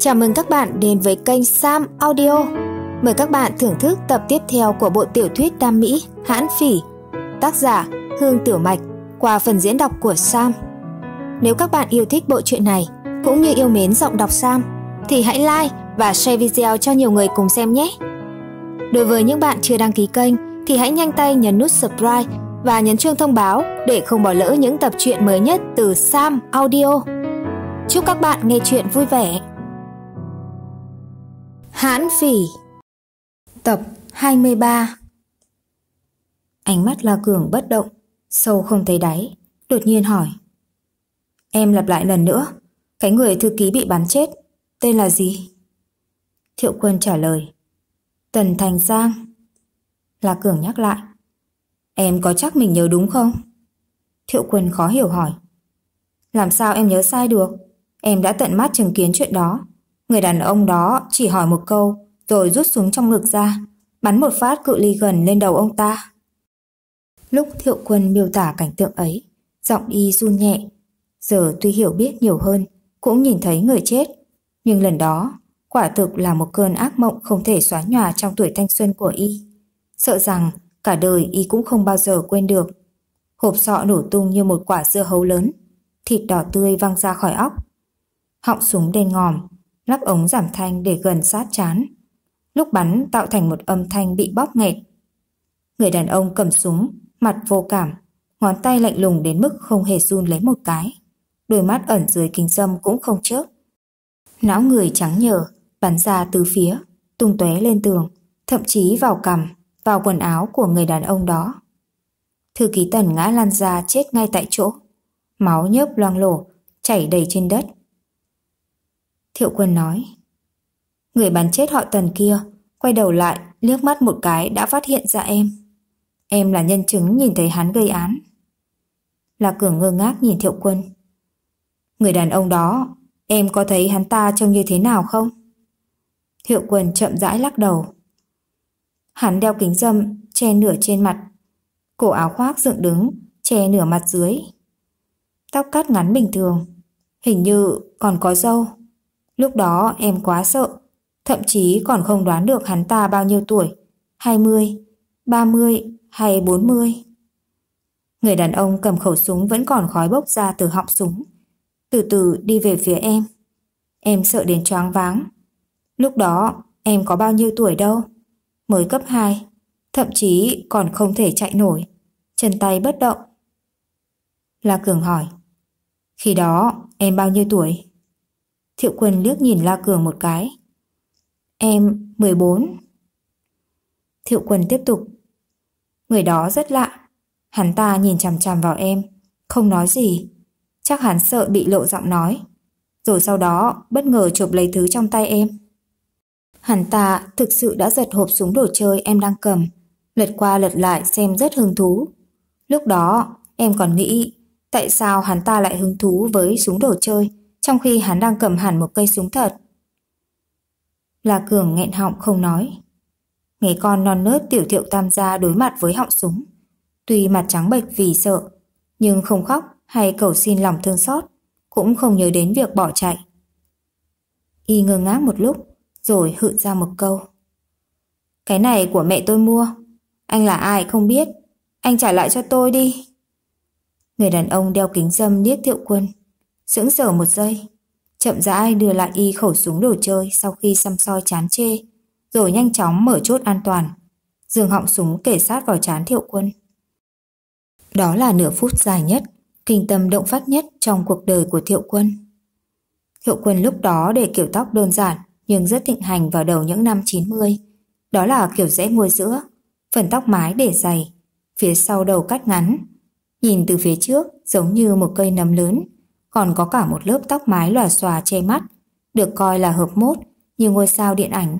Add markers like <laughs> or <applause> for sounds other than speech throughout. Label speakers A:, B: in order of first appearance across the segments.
A: Chào mừng các bạn đến với kênh Sam Audio. Mời các bạn thưởng thức tập tiếp theo của bộ tiểu thuyết Tam Mỹ Hãn Phỉ, tác giả Hương Tiểu Mạch qua phần diễn đọc của Sam. Nếu các bạn yêu thích bộ truyện này cũng như yêu mến giọng đọc Sam thì hãy like và share video cho nhiều người cùng xem nhé. Đối với những bạn chưa đăng ký kênh thì hãy nhanh tay nhấn nút subscribe và nhấn chuông thông báo để không bỏ lỡ những tập truyện mới nhất từ Sam Audio. Chúc các bạn nghe chuyện vui vẻ. Hãn phỉ Tập 23 Ánh mắt La Cường bất động, sâu không thấy đáy, đột nhiên hỏi. Em lặp lại lần nữa, cái người thư ký bị bắn chết, tên là gì? Thiệu quân trả lời. Tần Thành Giang. La Cường nhắc lại. Em có chắc mình nhớ đúng không? Thiệu quân khó hiểu hỏi. Làm sao em nhớ sai được? Em đã tận mắt chứng kiến chuyện đó. Người đàn ông đó chỉ hỏi một câu, rồi rút súng trong ngực ra, bắn một phát cự ly gần lên đầu ông ta. Lúc thiệu quân miêu tả cảnh tượng ấy, giọng y run nhẹ. Giờ tuy hiểu biết nhiều hơn, cũng nhìn thấy người chết. Nhưng lần đó, quả thực là một cơn ác mộng không thể xóa nhòa trong tuổi thanh xuân của y. Sợ rằng cả đời y cũng không bao giờ quên được. Hộp sọ nổ tung như một quả dưa hấu lớn, thịt đỏ tươi văng ra khỏi óc. Họng súng đen ngòm, lắp ống giảm thanh để gần sát chán. Lúc bắn tạo thành một âm thanh bị bóp nghẹt. Người đàn ông cầm súng, mặt vô cảm, ngón tay lạnh lùng đến mức không hề run lấy một cái. Đôi mắt ẩn dưới kính dâm cũng không chớp. Não người trắng nhờ, bắn ra từ phía, tung tóe lên tường, thậm chí vào cằm, vào quần áo của người đàn ông đó. Thư ký tần ngã lan ra chết ngay tại chỗ. Máu nhớp loang lổ, chảy đầy trên đất. Thiệu Quân nói. Người bắn chết họ tần kia, quay đầu lại, liếc mắt một cái đã phát hiện ra em. Em là nhân chứng nhìn thấy hắn gây án. Lạc Cường ngơ ngác nhìn Thiệu Quân. Người đàn ông đó, em có thấy hắn ta trông như thế nào không? Thiệu Quân chậm rãi lắc đầu. Hắn đeo kính dâm, che nửa trên mặt. Cổ áo khoác dựng đứng, che nửa mặt dưới. Tóc cắt ngắn bình thường. Hình như còn có râu. Lúc đó em quá sợ, thậm chí còn không đoán được hắn ta bao nhiêu tuổi, 20, 30 hay 40. Người đàn ông cầm khẩu súng vẫn còn khói bốc ra từ họng súng, từ từ đi về phía em. Em sợ đến choáng váng. Lúc đó em có bao nhiêu tuổi đâu, mới cấp 2, thậm chí còn không thể chạy nổi, chân tay bất động. La Cường hỏi, khi đó em bao nhiêu tuổi? Thiệu Quân liếc nhìn La Cường một cái. Em 14. Thiệu Quân tiếp tục. Người đó rất lạ. Hắn ta nhìn chằm chằm vào em, không nói gì. Chắc hắn sợ bị lộ giọng nói. Rồi sau đó bất ngờ chụp lấy thứ trong tay em. Hắn ta thực sự đã giật hộp súng đồ chơi em đang cầm, lật qua lật lại xem rất hứng thú. Lúc đó em còn nghĩ tại sao hắn ta lại hứng thú với súng đồ chơi trong khi hắn đang cầm hẳn một cây súng thật. La Cường nghẹn họng không nói. Nghe con non nớt tiểu thiệu tam gia đối mặt với họng súng. Tuy mặt trắng bệch vì sợ, nhưng không khóc hay cầu xin lòng thương xót, cũng không nhớ đến việc bỏ chạy. Y ngơ ngác một lúc, rồi hự ra một câu. Cái này của mẹ tôi mua, anh là ai không biết, anh trả lại cho tôi đi. Người đàn ông đeo kính dâm điếc thiệu quân, sững sờ một giây, chậm rãi đưa lại y khẩu súng đồ chơi sau khi xăm soi chán chê, rồi nhanh chóng mở chốt an toàn, dường họng súng kể sát vào chán thiệu quân. Đó là nửa phút dài nhất, kinh tâm động phát nhất trong cuộc đời của thiệu quân. Thiệu quân lúc đó để kiểu tóc đơn giản nhưng rất thịnh hành vào đầu những năm 90. Đó là kiểu rẽ ngôi giữa, phần tóc mái để dày, phía sau đầu cắt ngắn. Nhìn từ phía trước giống như một cây nấm lớn còn có cả một lớp tóc mái lòa xòa che mắt, được coi là hợp mốt như ngôi sao điện ảnh.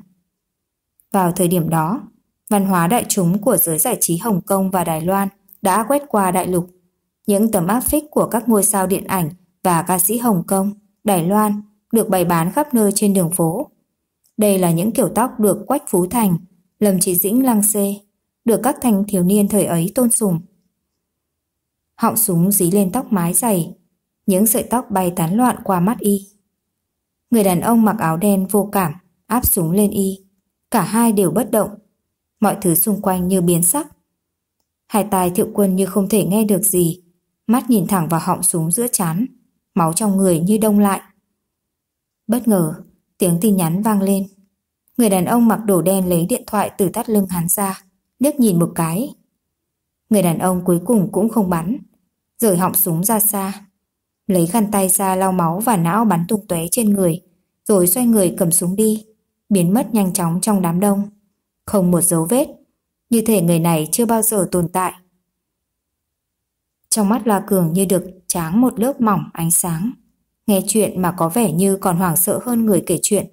A: Vào thời điểm đó, văn hóa đại chúng của giới giải trí Hồng Kông và Đài Loan đã quét qua đại lục. Những tấm áp phích của các ngôi sao điện ảnh và ca sĩ Hồng Kông, Đài Loan được bày bán khắp nơi trên đường phố. Đây là những kiểu tóc được Quách Phú Thành, Lâm Chí Dĩnh lăng xê, được các thanh thiếu niên thời ấy tôn sùng. Họng súng dí lên tóc mái dày, những sợi tóc bay tán loạn qua mắt y. Người đàn ông mặc áo đen vô cảm, áp súng lên y. Cả hai đều bất động, mọi thứ xung quanh như biến sắc. Hai tài thiệu quân như không thể nghe được gì, mắt nhìn thẳng vào họng súng giữa chán, máu trong người như đông lại. Bất ngờ, tiếng tin nhắn vang lên. Người đàn ông mặc đồ đen lấy điện thoại từ thắt lưng hắn ra, liếc nhìn một cái. Người đàn ông cuối cùng cũng không bắn, rời họng súng ra xa, lấy khăn tay ra lau máu và não bắn tung tóe trên người, rồi xoay người cầm súng đi, biến mất nhanh chóng trong đám đông. Không một dấu vết, như thể người này chưa bao giờ tồn tại. Trong mắt La Cường như được tráng một lớp mỏng ánh sáng, nghe chuyện mà có vẻ như còn hoảng sợ hơn người kể chuyện.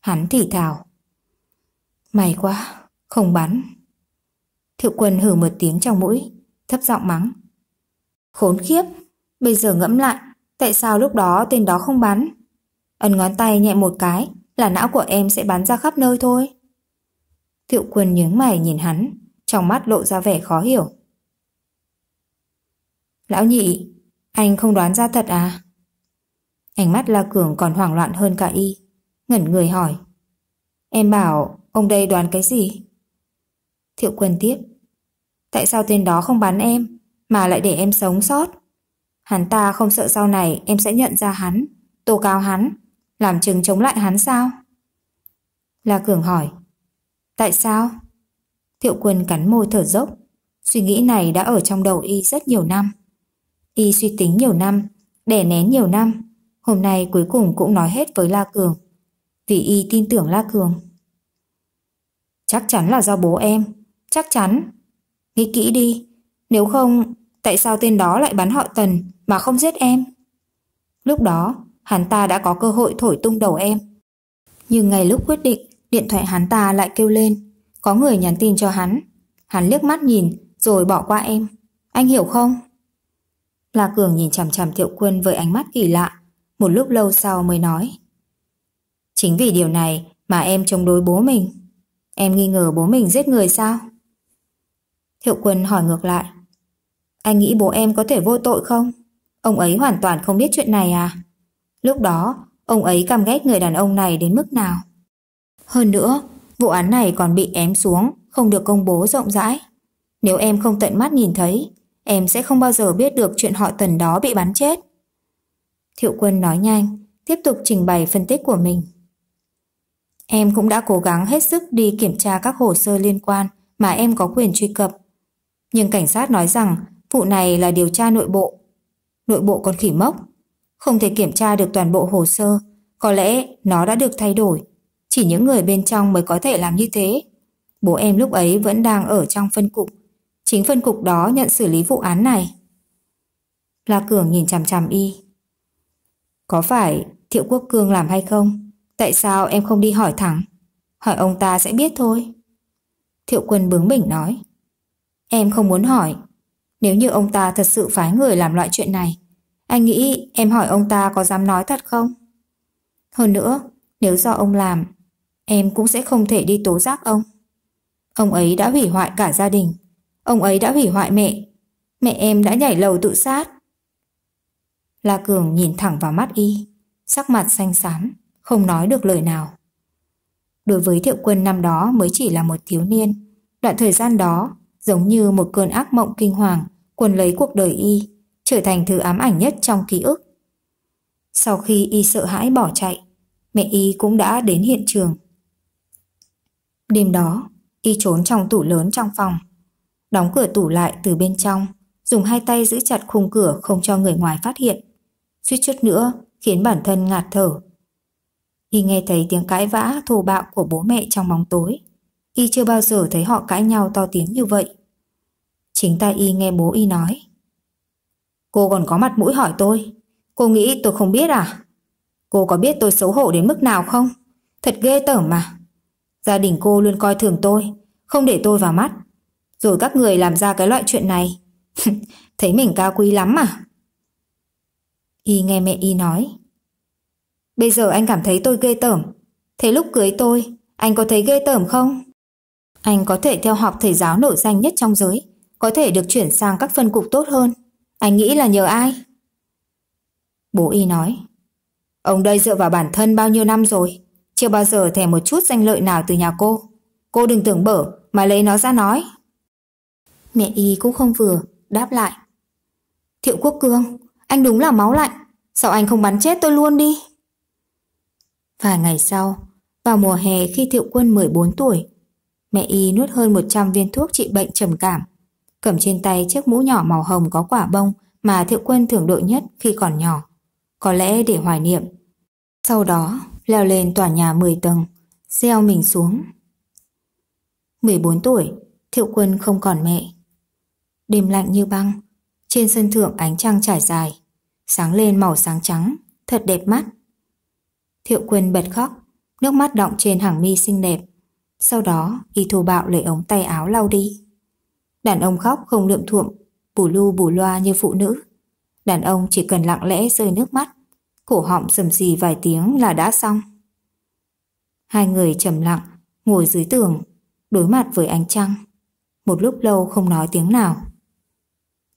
A: Hắn thì thào. May quá, không bắn. Thiệu quân hử một tiếng trong mũi, thấp giọng mắng. Khốn khiếp, bây giờ ngẫm lại, Tại sao lúc đó tên đó không bắn? Ấn ngón tay nhẹ một cái là não của em sẽ bắn ra khắp nơi thôi. Thiệu Quân nhướng mày nhìn hắn, trong mắt lộ ra vẻ khó hiểu. Lão nhị, anh không đoán ra thật à? Ánh mắt La Cường còn hoảng loạn hơn cả y, ngẩn người hỏi. Em bảo, ông đây đoán cái gì? Thiệu Quân tiếp. Tại sao tên đó không bắn em, mà lại để em sống sót? Hắn ta không sợ sau này em sẽ nhận ra hắn, tố cáo hắn, làm chứng chống lại hắn sao? La Cường hỏi. Tại sao? Thiệu Quân cắn môi thở dốc. Suy nghĩ này đã ở trong đầu y rất nhiều năm. Y suy tính nhiều năm, đè nén nhiều năm. Hôm nay cuối cùng cũng nói hết với La Cường. Vì y tin tưởng La Cường. Chắc chắn là do bố em. Chắc chắn. Nghĩ kỹ đi. Nếu không, tại sao tên đó lại bắn họ Tần mà không giết em. Lúc đó, hắn ta đã có cơ hội thổi tung đầu em. Nhưng ngay lúc quyết định, điện thoại hắn ta lại kêu lên. Có người nhắn tin cho hắn. Hắn liếc mắt nhìn rồi bỏ qua em. Anh hiểu không? La Cường nhìn chằm chằm Thiệu Quân với ánh mắt kỳ lạ. Một lúc lâu sau mới nói. Chính vì điều này mà em chống đối bố mình. Em nghi ngờ bố mình giết người sao? Thiệu Quân hỏi ngược lại. Anh nghĩ bố em có thể vô tội không? Ông ấy hoàn toàn không biết chuyện này à? Lúc đó, ông ấy căm ghét người đàn ông này đến mức nào? Hơn nữa, vụ án này còn bị ém xuống, không được công bố rộng rãi. Nếu em không tận mắt nhìn thấy, em sẽ không bao giờ biết được chuyện họ tần đó bị bắn chết. Thiệu quân nói nhanh, tiếp tục trình bày phân tích của mình. Em cũng đã cố gắng hết sức đi kiểm tra các hồ sơ liên quan mà em có quyền truy cập. Nhưng cảnh sát nói rằng vụ này là điều tra nội bộ nội bộ con khỉ mốc. Không thể kiểm tra được toàn bộ hồ sơ, có lẽ nó đã được thay đổi. Chỉ những người bên trong mới có thể làm như thế. Bố em lúc ấy vẫn đang ở trong phân cục. Chính phân cục đó nhận xử lý vụ án này. La Cường nhìn chằm chằm y. Có phải Thiệu Quốc Cương làm hay không? Tại sao em không đi hỏi thẳng? Hỏi ông ta sẽ biết thôi. Thiệu Quân bướng bỉnh nói. Em không muốn hỏi, nếu như ông ta thật sự phái người làm loại chuyện này, anh nghĩ em hỏi ông ta có dám nói thật không? Hơn nữa, nếu do ông làm, em cũng sẽ không thể đi tố giác ông. Ông ấy đã hủy hoại cả gia đình. Ông ấy đã hủy hoại mẹ. Mẹ em đã nhảy lầu tự sát. La Cường nhìn thẳng vào mắt y, sắc mặt xanh xám, không nói được lời nào. Đối với thiệu quân năm đó mới chỉ là một thiếu niên. Đoạn thời gian đó giống như một cơn ác mộng kinh hoàng cuốn lấy cuộc đời y, trở thành thứ ám ảnh nhất trong ký ức. Sau khi y sợ hãi bỏ chạy, mẹ y cũng đã đến hiện trường. Đêm đó, y trốn trong tủ lớn trong phòng, đóng cửa tủ lại từ bên trong, dùng hai tay giữ chặt khung cửa không cho người ngoài phát hiện. Suýt chút nữa khiến bản thân ngạt thở. Y nghe thấy tiếng cãi vã thô bạo của bố mẹ trong bóng tối. Y chưa bao giờ thấy họ cãi nhau to tiếng như vậy. Chính tay y nghe bố y nói. Cô còn có mặt mũi hỏi tôi. Cô nghĩ tôi không biết à? Cô có biết tôi xấu hổ đến mức nào không? Thật ghê tởm mà. Gia đình cô luôn coi thường tôi, không để tôi vào mắt. Rồi các người làm ra cái loại chuyện này. <laughs> Thấy mình cao quý lắm mà. Y nghe mẹ Y nói. Bây giờ anh cảm thấy tôi ghê tởm. Thế lúc cưới tôi, anh có thấy ghê tởm không? Anh có thể theo học thầy giáo nổi danh nhất trong giới có thể được chuyển sang các phân cục tốt hơn. Anh nghĩ là nhờ ai? Bố y nói. Ông đây dựa vào bản thân bao nhiêu năm rồi, chưa bao giờ thèm một chút danh lợi nào từ nhà cô. Cô đừng tưởng bở mà lấy nó ra nói. Mẹ y cũng không vừa, đáp lại. Thiệu Quốc Cương, anh đúng là máu lạnh, sao anh không bắn chết tôi luôn đi? Vài ngày sau, vào mùa hè khi Thiệu Quân 14 tuổi, mẹ y nuốt hơn 100 viên thuốc trị bệnh trầm cảm cầm trên tay chiếc mũ nhỏ màu hồng có quả bông mà thiệu quân thường đội nhất khi còn nhỏ. Có lẽ để hoài niệm. Sau đó, leo lên tòa nhà 10 tầng, gieo mình xuống. 14 tuổi, thiệu quân không còn mẹ. Đêm lạnh như băng, trên sân thượng ánh trăng trải dài, sáng lên màu sáng trắng, thật đẹp mắt. Thiệu quân bật khóc, nước mắt đọng trên hàng mi xinh đẹp. Sau đó, y thù bạo lấy ống tay áo lau đi. Đàn ông khóc không lượm thuộm, bù lu bù loa như phụ nữ. Đàn ông chỉ cần lặng lẽ rơi nước mắt, cổ họng sầm xì vài tiếng là đã xong. Hai người trầm lặng, ngồi dưới tường, đối mặt với ánh trăng. Một lúc lâu không nói tiếng nào.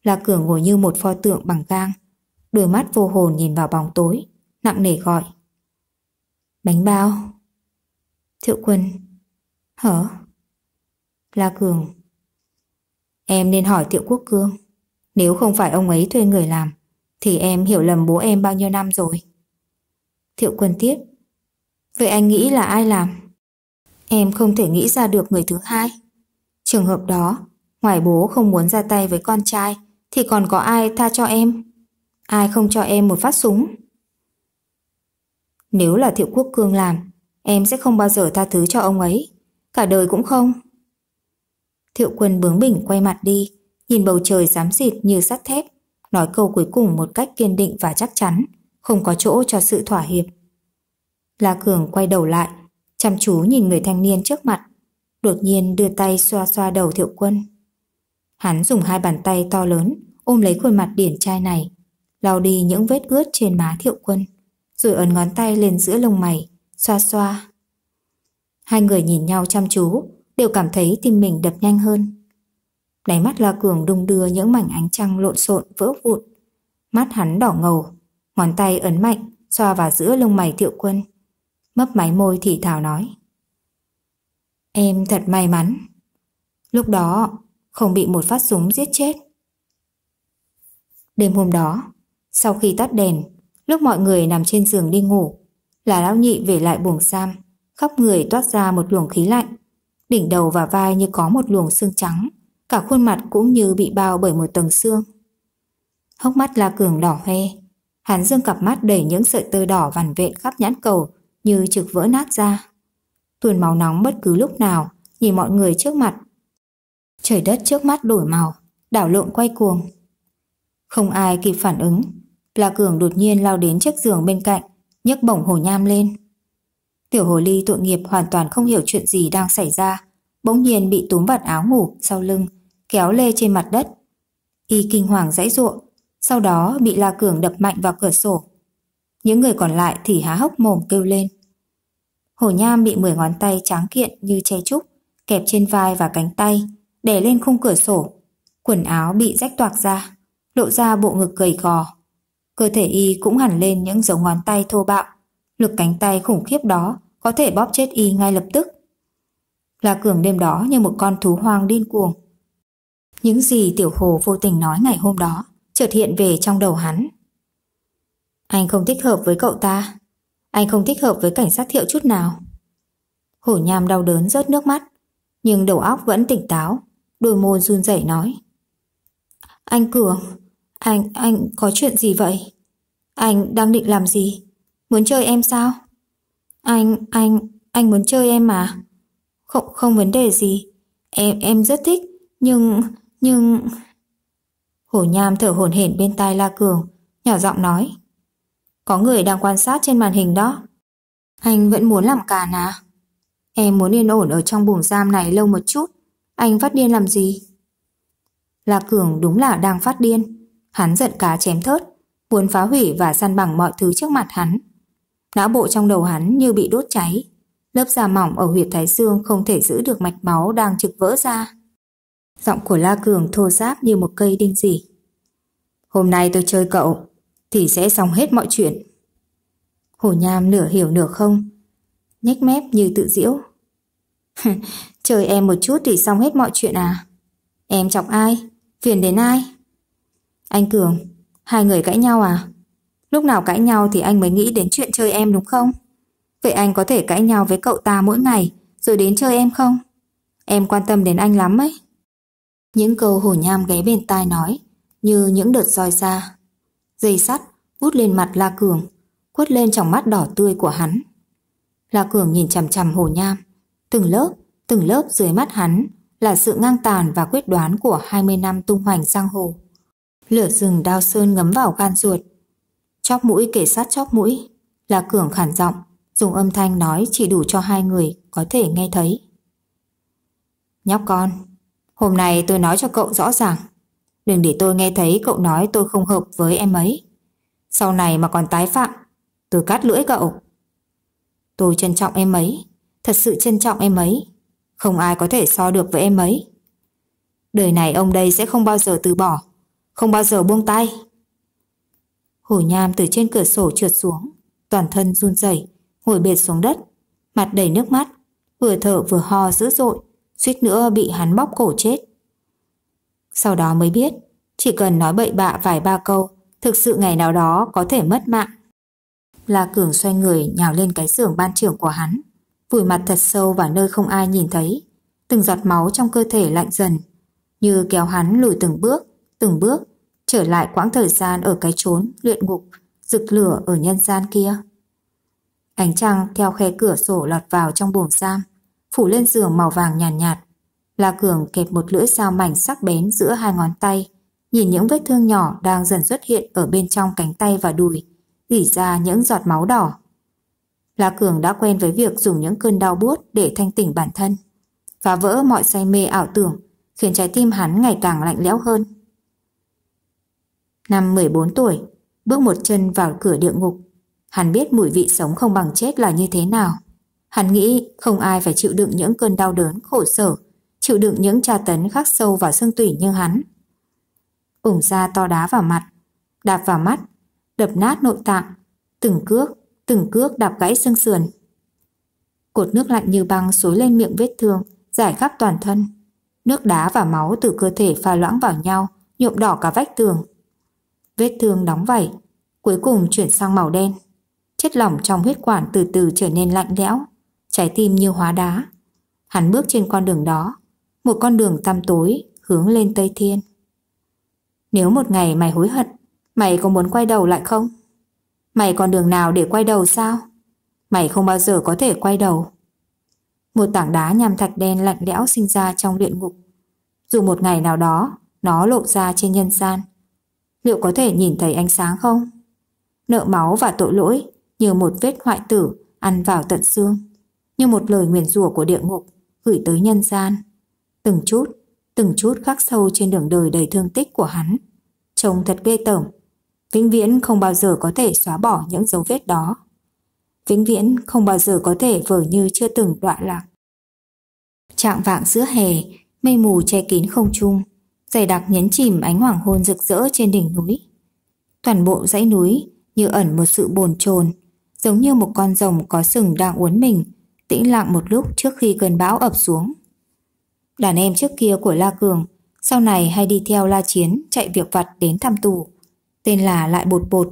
A: La Cường ngồi như một pho tượng bằng gang, đôi mắt vô hồn nhìn vào bóng tối, nặng nề gọi. Bánh bao. Thiệu quân. Hở? La Cường Em nên hỏi Tiệu Quốc Cương. Nếu không phải ông ấy thuê người làm, thì em hiểu lầm bố em bao nhiêu năm rồi. Thiệu Quân tiếp. Vậy anh nghĩ là ai làm? Em không thể nghĩ ra được người thứ hai. Trường hợp đó, ngoài bố không muốn ra tay với con trai, thì còn có ai tha cho em? Ai không cho em một phát súng? Nếu là Thiệu Quốc Cương làm, em sẽ không bao giờ tha thứ cho ông ấy. Cả đời cũng không. Thiệu quân bướng bỉnh quay mặt đi, nhìn bầu trời dám xịt như sắt thép, nói câu cuối cùng một cách kiên định và chắc chắn, không có chỗ cho sự thỏa hiệp. La Cường quay đầu lại, chăm chú nhìn người thanh niên trước mặt, đột nhiên đưa tay xoa xoa đầu thiệu quân. Hắn dùng hai bàn tay to lớn ôm lấy khuôn mặt điển trai này, lau đi những vết ướt trên má thiệu quân, rồi ấn ngón tay lên giữa lông mày, xoa xoa. Hai người nhìn nhau chăm chú, đều cảm thấy tim mình đập nhanh hơn. Đáy mắt La Cường đung đưa những mảnh ánh trăng lộn xộn vỡ vụn. Mắt hắn đỏ ngầu, ngón tay ấn mạnh, xoa vào giữa lông mày thiệu quân. Mấp máy môi thì Thảo nói. Em thật may mắn. Lúc đó, không bị một phát súng giết chết. Đêm hôm đó, sau khi tắt đèn, lúc mọi người nằm trên giường đi ngủ, là lão nhị về lại buồng giam, khóc người toát ra một luồng khí lạnh đỉnh đầu và vai như có một luồng xương trắng, cả khuôn mặt cũng như bị bao bởi một tầng xương. Hốc mắt La Cường đỏ hoe, hắn dương cặp mắt đẩy những sợi tơ đỏ vằn vện khắp nhãn cầu như trực vỡ nát ra. Tuần máu nóng bất cứ lúc nào, nhìn mọi người trước mặt. Trời đất trước mắt đổi màu, đảo lộn quay cuồng. Không ai kịp phản ứng, La Cường đột nhiên lao đến chiếc giường bên cạnh, nhấc bổng hồ nham lên. Tiểu hồ ly tội nghiệp hoàn toàn không hiểu chuyện gì đang xảy ra, bỗng nhiên bị túm vạt áo ngủ sau lưng, kéo lê trên mặt đất. Y kinh hoàng dãy ruộng, sau đó bị La Cường đập mạnh vào cửa sổ. Những người còn lại thì há hốc mồm kêu lên. Hồ Nham bị 10 ngón tay tráng kiện như che trúc, kẹp trên vai và cánh tay, đè lên khung cửa sổ. Quần áo bị rách toạc ra, lộ ra bộ ngực gầy gò. Cơ thể y cũng hẳn lên những dấu ngón tay thô bạo, lực cánh tay khủng khiếp đó có thể bóp chết y ngay lập tức. La Cường đêm đó như một con thú hoang điên cuồng. Những gì Tiểu Hồ vô tình nói ngày hôm đó chợt hiện về trong đầu hắn. Anh không thích hợp với cậu ta. Anh không thích hợp với cảnh sát thiệu chút nào. Hổ nham đau đớn rớt nước mắt, nhưng đầu óc vẫn tỉnh táo, đôi môi run rẩy nói. Anh Cường, anh, anh có chuyện gì vậy? Anh đang định làm gì? Muốn chơi em sao? Anh, anh, anh muốn chơi em mà. Không, không vấn đề gì. Em, em rất thích, nhưng, nhưng... Hổ nham thở hổn hển bên tai La Cường, nhỏ giọng nói. Có người đang quan sát trên màn hình đó. Anh vẫn muốn làm càn à? Em muốn yên ổn ở trong buồng giam này lâu một chút. Anh phát điên làm gì? La Cường đúng là đang phát điên. Hắn giận cá chém thớt, muốn phá hủy và săn bằng mọi thứ trước mặt hắn. Não bộ trong đầu hắn như bị đốt cháy, lớp da mỏng ở huyệt thái dương không thể giữ được mạch máu đang trực vỡ ra. Giọng của La Cường thô ráp như một cây đinh dỉ. Hôm nay tôi chơi cậu, thì sẽ xong hết mọi chuyện. Hồ Nham nửa hiểu nửa không, nhếch mép như tự diễu. <laughs> chơi em một chút thì xong hết mọi chuyện à? Em chọc ai? Phiền đến ai? Anh Cường, hai người cãi nhau à? Lúc nào cãi nhau thì anh mới nghĩ đến chuyện chơi em đúng không? Vậy anh có thể cãi nhau với cậu ta mỗi ngày rồi đến chơi em không? Em quan tâm đến anh lắm ấy. Những câu hổ nham ghé bên tai nói như những đợt roi ra. Dây sắt vút lên mặt La Cường quất lên trong mắt đỏ tươi của hắn. La Cường nhìn chằm chằm hổ nham. Từng lớp, từng lớp dưới mắt hắn là sự ngang tàn và quyết đoán của 20 năm tung hoành giang hồ. Lửa rừng đao sơn ngấm vào gan ruột, Chóp mũi kể sát chóp mũi Là Cường khản giọng Dùng âm thanh nói chỉ đủ cho hai người Có thể nghe thấy Nhóc con Hôm nay tôi nói cho cậu rõ ràng Đừng để tôi nghe thấy cậu nói tôi không hợp với em ấy Sau này mà còn tái phạm Tôi cắt lưỡi cậu Tôi trân trọng em ấy Thật sự trân trọng em ấy Không ai có thể so được với em ấy Đời này ông đây sẽ không bao giờ từ bỏ Không bao giờ buông tay Hồ Nham từ trên cửa sổ trượt xuống, toàn thân run rẩy, ngồi bệt xuống đất, mặt đầy nước mắt, vừa thở vừa ho dữ dội, suýt nữa bị hắn bóc cổ chết. Sau đó mới biết, chỉ cần nói bậy bạ vài ba câu, thực sự ngày nào đó có thể mất mạng. La Cường xoay người nhào lên cái giường ban trưởng của hắn, vùi mặt thật sâu vào nơi không ai nhìn thấy, từng giọt máu trong cơ thể lạnh dần, như kéo hắn lùi từng bước, từng bước trở lại quãng thời gian ở cái chốn luyện ngục, rực lửa ở nhân gian kia. Ánh trăng theo khe cửa sổ lọt vào trong buồng giam, phủ lên giường màu vàng nhàn nhạt, nhạt. La Cường kẹp một lưỡi dao mảnh sắc bén giữa hai ngón tay, nhìn những vết thương nhỏ đang dần xuất hiện ở bên trong cánh tay và đùi, rỉ ra những giọt máu đỏ. La Cường đã quen với việc dùng những cơn đau buốt để thanh tỉnh bản thân, phá vỡ mọi say mê ảo tưởng, khiến trái tim hắn ngày càng lạnh lẽo hơn. Năm 14 tuổi, bước một chân vào cửa địa ngục, hắn biết mùi vị sống không bằng chết là như thế nào. Hắn nghĩ không ai phải chịu đựng những cơn đau đớn khổ sở, chịu đựng những tra tấn khắc sâu vào xương tủy như hắn. Ủng ra to đá vào mặt, đạp vào mắt, đập nát nội tạng, từng cước, từng cước đạp gãy xương sườn. Cột nước lạnh như băng xối lên miệng vết thương, giải khắp toàn thân. Nước đá và máu từ cơ thể pha loãng vào nhau, nhuộm đỏ cả vách tường vết thương đóng vảy, cuối cùng chuyển sang màu đen. Chất lỏng trong huyết quản từ từ trở nên lạnh lẽo, trái tim như hóa đá. Hắn bước trên con đường đó, một con đường tăm tối hướng lên Tây Thiên. Nếu một ngày mày hối hận, mày có muốn quay đầu lại không? Mày còn đường nào để quay đầu sao? Mày không bao giờ có thể quay đầu. Một tảng đá nhằm thạch đen lạnh lẽo sinh ra trong luyện ngục. Dù một ngày nào đó, nó lộ ra trên nhân gian, liệu có thể nhìn thấy ánh sáng không? Nợ máu và tội lỗi như một vết hoại tử ăn vào tận xương, như một lời nguyền rủa của địa ngục gửi tới nhân gian. Từng chút, từng chút khắc sâu trên đường đời đầy thương tích của hắn. Trông thật ghê tởm, vĩnh viễn không bao giờ có thể xóa bỏ những dấu vết đó. Vĩnh viễn không bao giờ có thể vờ như chưa từng đoạn lạc. Trạng vạng giữa hè, mây mù che kín không trung, dày đặc nhấn chìm ánh hoàng hôn rực rỡ trên đỉnh núi. Toàn bộ dãy núi như ẩn một sự bồn chồn, giống như một con rồng có sừng đang uốn mình, tĩnh lặng một lúc trước khi cơn bão ập xuống. Đàn em trước kia của La Cường sau này hay đi theo La Chiến chạy việc vặt đến thăm tù, tên là Lại Bột Bột,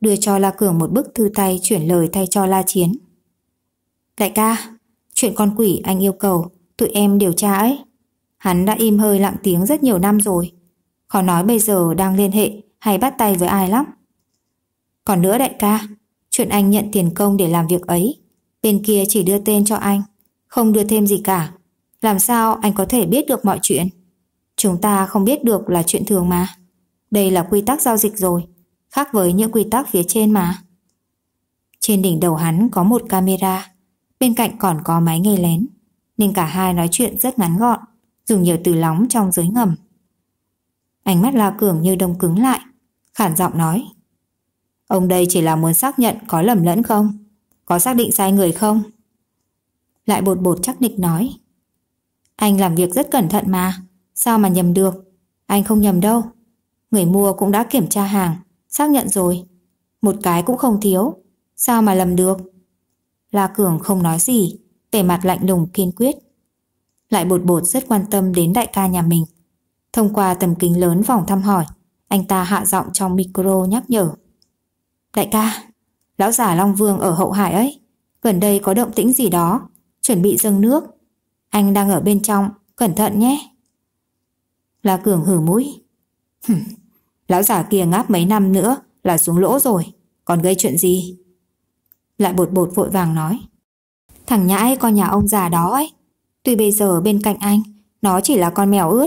A: đưa cho La Cường một bức thư tay chuyển lời thay cho La Chiến. Đại ca, chuyện con quỷ anh yêu cầu, tụi em điều tra ấy. Hắn đã im hơi lặng tiếng rất nhiều năm rồi. Khó nói bây giờ đang liên hệ hay bắt tay với ai lắm. Còn nữa đại ca, chuyện anh nhận tiền công để làm việc ấy, bên kia chỉ đưa tên cho anh, không đưa thêm gì cả. Làm sao anh có thể biết được mọi chuyện? Chúng ta không biết được là chuyện thường mà. Đây là quy tắc giao dịch rồi, khác với những quy tắc phía trên mà. Trên đỉnh đầu hắn có một camera, bên cạnh còn có máy nghe lén, nên cả hai nói chuyện rất ngắn gọn dùng nhiều từ lóng trong dưới ngầm. Ánh mắt La Cường như đông cứng lại, khản giọng nói. Ông đây chỉ là muốn xác nhận có lầm lẫn không? Có xác định sai người không? Lại bột bột chắc địch nói. Anh làm việc rất cẩn thận mà, sao mà nhầm được? Anh không nhầm đâu. Người mua cũng đã kiểm tra hàng, xác nhận rồi. Một cái cũng không thiếu, sao mà lầm được? La Cường không nói gì, vẻ mặt lạnh lùng kiên quyết lại bột bột rất quan tâm đến đại ca nhà mình. Thông qua tầm kính lớn vòng thăm hỏi, anh ta hạ giọng trong micro nhắc nhở. Đại ca, lão giả Long Vương ở hậu hải ấy, gần đây có động tĩnh gì đó, chuẩn bị dâng nước. Anh đang ở bên trong, cẩn thận nhé. La Cường hử mũi. lão giả kia ngáp mấy năm nữa là xuống lỗ rồi, còn gây chuyện gì? Lại bột bột vội vàng nói. Thằng nhãi con nhà ông già đó ấy, Tuy bây giờ bên cạnh anh, nó chỉ là con mèo ướt,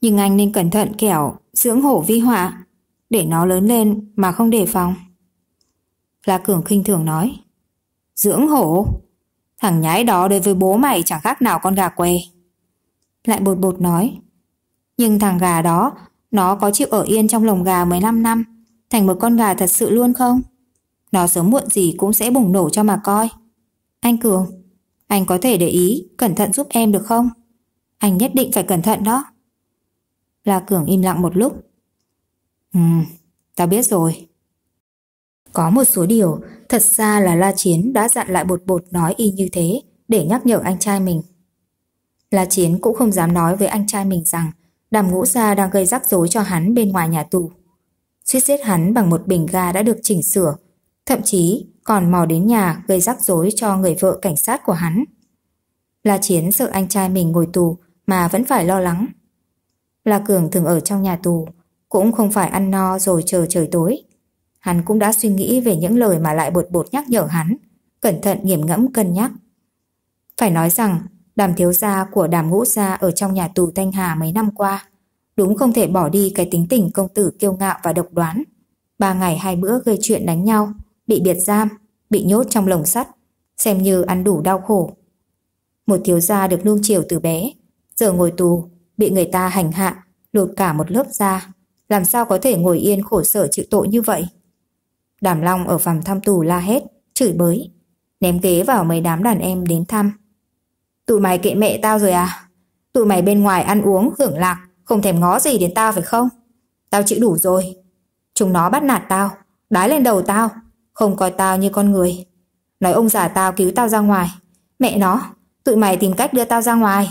A: nhưng anh nên cẩn thận kẻo, dưỡng hổ vi họa, để nó lớn lên mà không đề phòng. La Cường khinh thường nói, dưỡng hổ? Thằng nhái đó đối với bố mày chẳng khác nào con gà què. Lại bột bột nói, nhưng thằng gà đó, nó có chịu ở yên trong lồng gà 15 năm, thành một con gà thật sự luôn không? Nó sớm muộn gì cũng sẽ bùng nổ cho mà coi. Anh Cường, anh có thể để ý, cẩn thận giúp em được không? Anh nhất định phải cẩn thận đó. La Cường im lặng một lúc. Ừ, tao biết rồi. Có một số điều, thật ra là La Chiến đã dặn lại bột bột nói y như thế để nhắc nhở anh trai mình. La Chiến cũng không dám nói với anh trai mình rằng đàm ngũ gia đang gây rắc rối cho hắn bên ngoài nhà tù. Suýt giết hắn bằng một bình ga đã được chỉnh sửa, thậm chí còn mò đến nhà gây rắc rối cho người vợ cảnh sát của hắn. La Chiến sợ anh trai mình ngồi tù mà vẫn phải lo lắng. La Cường thường ở trong nhà tù, cũng không phải ăn no rồi chờ trời tối. Hắn cũng đã suy nghĩ về những lời mà lại bột bột nhắc nhở hắn, cẩn thận nghiêm ngẫm cân nhắc. Phải nói rằng, đàm thiếu gia của đàm ngũ gia ở trong nhà tù Thanh Hà mấy năm qua, đúng không thể bỏ đi cái tính tình công tử kiêu ngạo và độc đoán. Ba ngày hai bữa gây chuyện đánh nhau, bị biệt giam, bị nhốt trong lồng sắt, xem như ăn đủ đau khổ. Một thiếu gia được nuông chiều từ bé, giờ ngồi tù, bị người ta hành hạ, lột cả một lớp da, làm sao có thể ngồi yên khổ sở chịu tội như vậy? Đàm Long ở phòng thăm tù la hét, chửi bới, ném ghế vào mấy đám đàn em đến thăm. Tụi mày kệ mẹ tao rồi à? Tụi mày bên ngoài ăn uống, hưởng lạc, không thèm ngó gì đến tao phải không? Tao chịu đủ rồi. Chúng nó bắt nạt tao, đái lên đầu tao, không coi tao như con người. Nói ông giả tao cứu tao ra ngoài. Mẹ nó, tụi mày tìm cách đưa tao ra ngoài.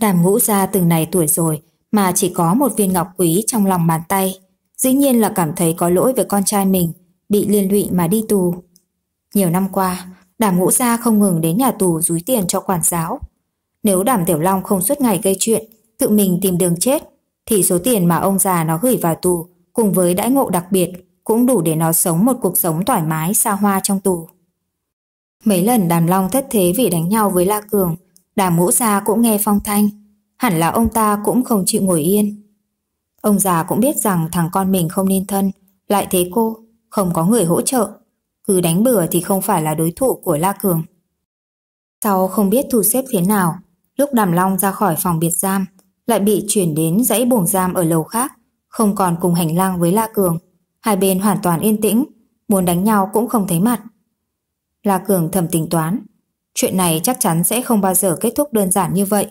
A: Đàm ngũ ra từng này tuổi rồi mà chỉ có một viên ngọc quý trong lòng bàn tay. Dĩ nhiên là cảm thấy có lỗi với con trai mình, bị liên lụy mà đi tù. Nhiều năm qua, đàm ngũ gia không ngừng đến nhà tù rúi tiền cho quản giáo. Nếu đàm tiểu long không suốt ngày gây chuyện, tự mình tìm đường chết, thì số tiền mà ông già nó gửi vào tù cùng với đãi ngộ đặc biệt cũng đủ để nó sống một cuộc sống thoải mái xa hoa trong tù. Mấy lần đàm long thất thế vì đánh nhau với La Cường, đàm ngũ gia cũng nghe phong thanh, hẳn là ông ta cũng không chịu ngồi yên. Ông già cũng biết rằng thằng con mình không nên thân, lại thế cô, không có người hỗ trợ, cứ đánh bừa thì không phải là đối thủ của La Cường. Sau không biết thu xếp thế nào, lúc đàm long ra khỏi phòng biệt giam, lại bị chuyển đến dãy buồng giam ở lầu khác, không còn cùng hành lang với La Cường. Hai bên hoàn toàn yên tĩnh, muốn đánh nhau cũng không thấy mặt. La Cường thầm tính toán, chuyện này chắc chắn sẽ không bao giờ kết thúc đơn giản như vậy.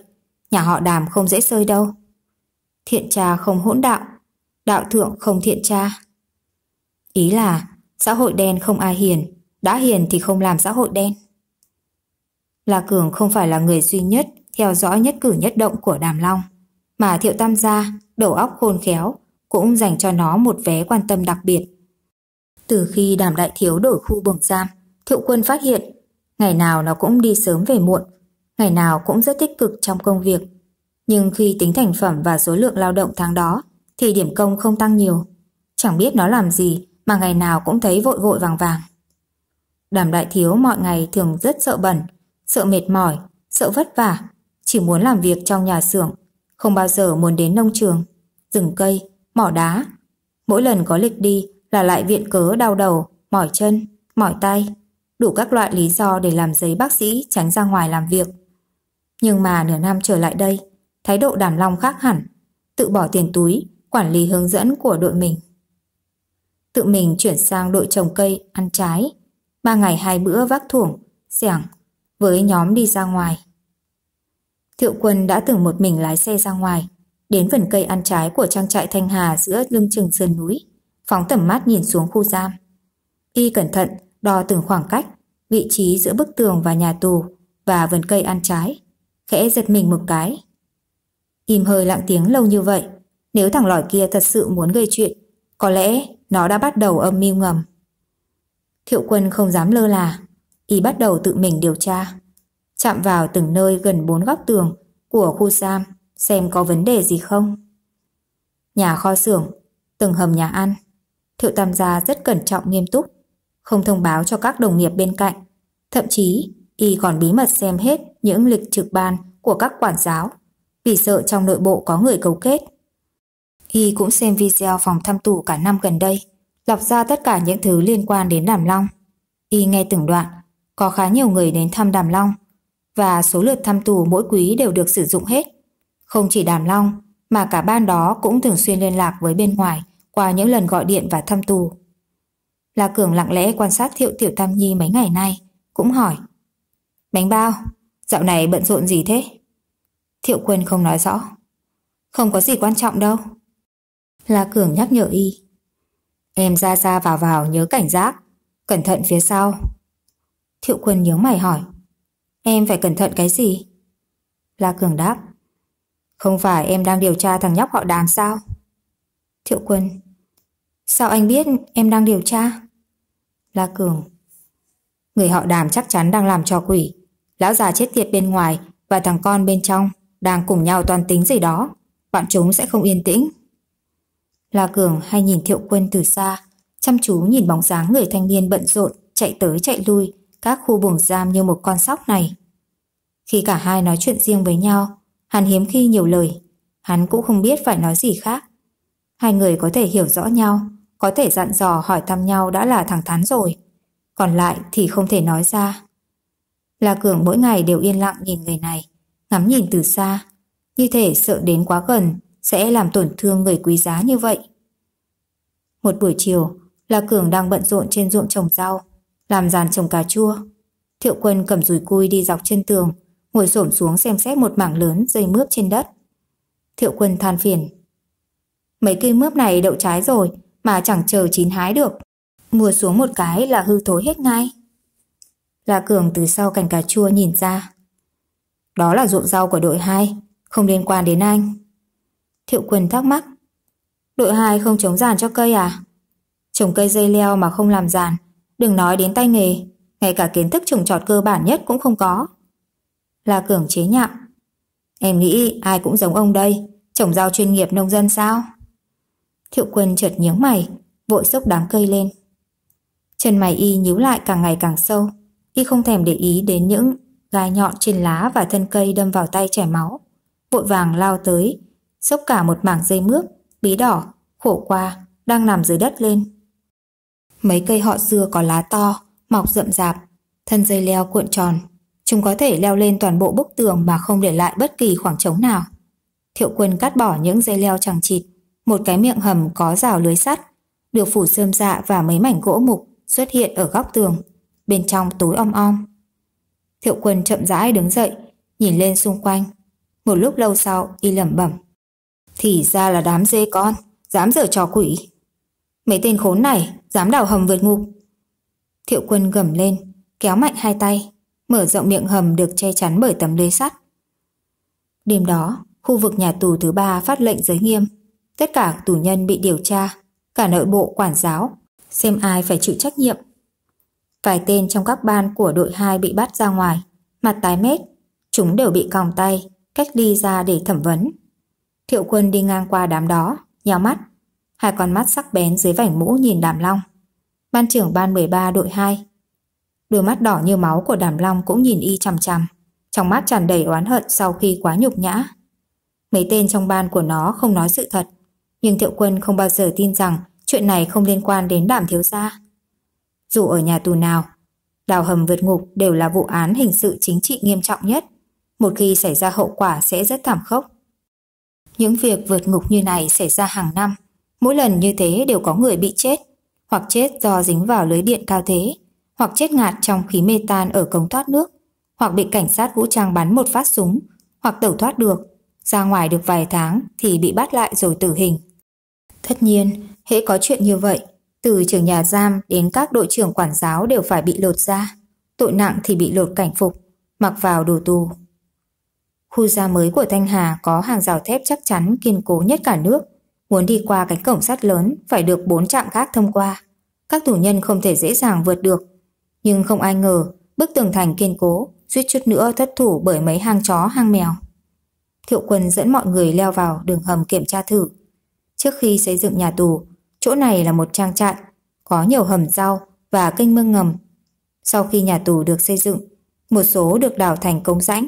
A: Nhà họ đàm không dễ sơi đâu. Thiện cha không hỗn đạo, đạo thượng không thiện cha. Ý là, xã hội đen không ai hiền, đã hiền thì không làm xã hội đen. La Cường không phải là người duy nhất theo dõi nhất cử nhất động của Đàm Long, mà Thiệu Tam gia, đầu óc khôn khéo, cũng dành cho nó một vé quan tâm đặc biệt. Từ khi đàm đại thiếu đổi khu buồng giam, thiệu quân phát hiện ngày nào nó cũng đi sớm về muộn, ngày nào cũng rất tích cực trong công việc. Nhưng khi tính thành phẩm và số lượng lao động tháng đó, thì điểm công không tăng nhiều. Chẳng biết nó làm gì mà ngày nào cũng thấy vội vội vàng vàng. Đàm đại thiếu mọi ngày thường rất sợ bẩn, sợ mệt mỏi, sợ vất vả, chỉ muốn làm việc trong nhà xưởng, không bao giờ muốn đến nông trường, rừng cây, mỏ đá. Mỗi lần có lịch đi là lại viện cớ đau đầu, mỏi chân, mỏi tay, đủ các loại lý do để làm giấy bác sĩ tránh ra ngoài làm việc. Nhưng mà nửa năm trở lại đây, thái độ đàm long khác hẳn, tự bỏ tiền túi, quản lý hướng dẫn của đội mình. Tự mình chuyển sang đội trồng cây, ăn trái, ba ngày hai bữa vác thủng, xẻng, với nhóm đi ra ngoài. Thiệu quân đã từng một mình lái xe ra ngoài, đến vườn cây ăn trái của trang trại Thanh Hà giữa lưng chừng sườn núi, phóng tầm mắt nhìn xuống khu giam. Y cẩn thận đo từng khoảng cách, vị trí giữa bức tường và nhà tù và vườn cây ăn trái, khẽ giật mình một cái. Im hơi lặng tiếng lâu như vậy, nếu thằng lỏi kia thật sự muốn gây chuyện, có lẽ nó đã bắt đầu âm mưu ngầm. Thiệu quân không dám lơ là, y bắt đầu tự mình điều tra, chạm vào từng nơi gần bốn góc tường của khu giam xem có vấn đề gì không. Nhà kho xưởng, từng hầm nhà ăn, Thiệu Tam gia rất cẩn trọng nghiêm túc, không thông báo cho các đồng nghiệp bên cạnh. Thậm chí, y còn bí mật xem hết những lịch trực ban của các quản giáo, vì sợ trong nội bộ có người cấu kết. Y cũng xem video phòng thăm tù cả năm gần đây, lọc ra tất cả những thứ liên quan đến Đàm Long. Y nghe từng đoạn, có khá nhiều người đến thăm Đàm Long, và số lượt thăm tù mỗi quý đều được sử dụng hết. Không chỉ Đàm Long, mà cả ban đó cũng thường xuyên liên lạc với bên ngoài qua những lần gọi điện và thăm tù. La Cường lặng lẽ quan sát Thiệu Tiểu Tam Nhi mấy ngày nay, cũng hỏi Bánh bao, dạo này bận rộn gì thế? Thiệu Quân không nói rõ. Không có gì quan trọng đâu. La Cường nhắc nhở y. Em ra ra vào vào nhớ cảnh giác, cẩn thận phía sau. Thiệu Quân nhớ mày hỏi. Em phải cẩn thận cái gì? La Cường đáp. Không phải em đang điều tra thằng nhóc họ đàm sao? Thiệu Quân Sao anh biết em đang điều tra? La Cường Người họ đàm chắc chắn đang làm trò quỷ Lão già chết tiệt bên ngoài Và thằng con bên trong Đang cùng nhau toàn tính gì đó Bọn chúng sẽ không yên tĩnh La Cường hay nhìn Thiệu Quân từ xa Chăm chú nhìn bóng dáng người thanh niên bận rộn Chạy tới chạy lui Các khu buồng giam như một con sóc này Khi cả hai nói chuyện riêng với nhau Hắn hiếm khi nhiều lời, hắn cũng không biết phải nói gì khác. Hai người có thể hiểu rõ nhau, có thể dặn dò hỏi thăm nhau đã là thẳng thắn rồi. Còn lại thì không thể nói ra. La Cường mỗi ngày đều yên lặng nhìn người này, ngắm nhìn từ xa. Như thể sợ đến quá gần sẽ làm tổn thương người quý giá như vậy. Một buổi chiều, La Cường đang bận rộn trên ruộng trồng rau, làm giàn trồng cà chua. Thiệu quân cầm rùi cui đi dọc chân tường, ngồi xổm xuống xem xét một mảng lớn dây mướp trên đất. Thiệu quân than phiền. Mấy cây mướp này đậu trái rồi mà chẳng chờ chín hái được. Mùa xuống một cái là hư thối hết ngay. La Cường từ sau cành cà chua nhìn ra. Đó là ruộng rau của đội 2, không liên quan đến anh. Thiệu quân thắc mắc. Đội 2 không chống giàn cho cây à? Trồng cây dây leo mà không làm giàn, đừng nói đến tay nghề, ngay cả kiến thức trồng trọt cơ bản nhất cũng không có là Cường chế nhạo. Em nghĩ ai cũng giống ông đây, trồng rau chuyên nghiệp nông dân sao? Thiệu quân chợt nhướng mày, vội xốc đám cây lên. Chân mày y nhíu lại càng ngày càng sâu, y không thèm để ý đến những gai nhọn trên lá và thân cây đâm vào tay chảy máu. Vội vàng lao tới, xốc cả một mảng dây mướp, bí đỏ, khổ qua, đang nằm dưới đất lên. Mấy cây họ dưa có lá to, mọc rậm rạp, thân dây leo cuộn tròn, Chúng có thể leo lên toàn bộ bức tường mà không để lại bất kỳ khoảng trống nào. Thiệu quân cắt bỏ những dây leo chẳng chịt, một cái miệng hầm có rào lưới sắt, được phủ sơm dạ và mấy mảnh gỗ mục xuất hiện ở góc tường, bên trong tối om om. Thiệu quân chậm rãi đứng dậy, nhìn lên xung quanh. Một lúc lâu sau, y lẩm bẩm. Thì ra là đám dê con, dám dở trò quỷ. Mấy tên khốn này, dám đào hầm vượt ngục. Thiệu quân gầm lên, kéo mạnh hai tay, mở rộng miệng hầm được che chắn bởi tấm lưới sắt. Đêm đó, khu vực nhà tù thứ ba phát lệnh giới nghiêm. Tất cả tù nhân bị điều tra, cả nội bộ quản giáo, xem ai phải chịu trách nhiệm. Vài tên trong các ban của đội 2 bị bắt ra ngoài, mặt tái mét, chúng đều bị còng tay, cách ly ra để thẩm vấn. Thiệu quân đi ngang qua đám đó, nhào mắt, hai con mắt sắc bén dưới vảnh mũ nhìn đàm long. Ban trưởng ban 13 đội 2 Đôi mắt đỏ như máu của đàm long cũng nhìn y chằm chằm, trong mắt tràn đầy oán hận sau khi quá nhục nhã. Mấy tên trong ban của nó không nói sự thật, nhưng thiệu quân không bao giờ tin rằng chuyện này không liên quan đến đàm thiếu gia. Dù ở nhà tù nào, đào hầm vượt ngục đều là vụ án hình sự chính trị nghiêm trọng nhất. Một khi xảy ra hậu quả sẽ rất thảm khốc. Những việc vượt ngục như này xảy ra hàng năm. Mỗi lần như thế đều có người bị chết, hoặc chết do dính vào lưới điện cao thế, hoặc chết ngạt trong khí mê tan ở cống thoát nước, hoặc bị cảnh sát vũ trang bắn một phát súng, hoặc tẩu thoát được, ra ngoài được vài tháng thì bị bắt lại rồi tử hình. Tất nhiên, hễ có chuyện như vậy, từ trưởng nhà giam đến các đội trưởng quản giáo đều phải bị lột ra, tội nặng thì bị lột cảnh phục, mặc vào đồ tù. Khu gia mới của Thanh Hà có hàng rào thép chắc chắn kiên cố nhất cả nước, muốn đi qua cánh cổng sắt lớn phải được bốn trạm khác thông qua. Các tù nhân không thể dễ dàng vượt được nhưng không ai ngờ, bức tường thành kiên cố, suýt chút nữa thất thủ bởi mấy hang chó hang mèo. Thiệu quân dẫn mọi người leo vào đường hầm kiểm tra thử. Trước khi xây dựng nhà tù, chỗ này là một trang trại, có nhiều hầm rau và kênh mương ngầm. Sau khi nhà tù được xây dựng, một số được đào thành công rãnh.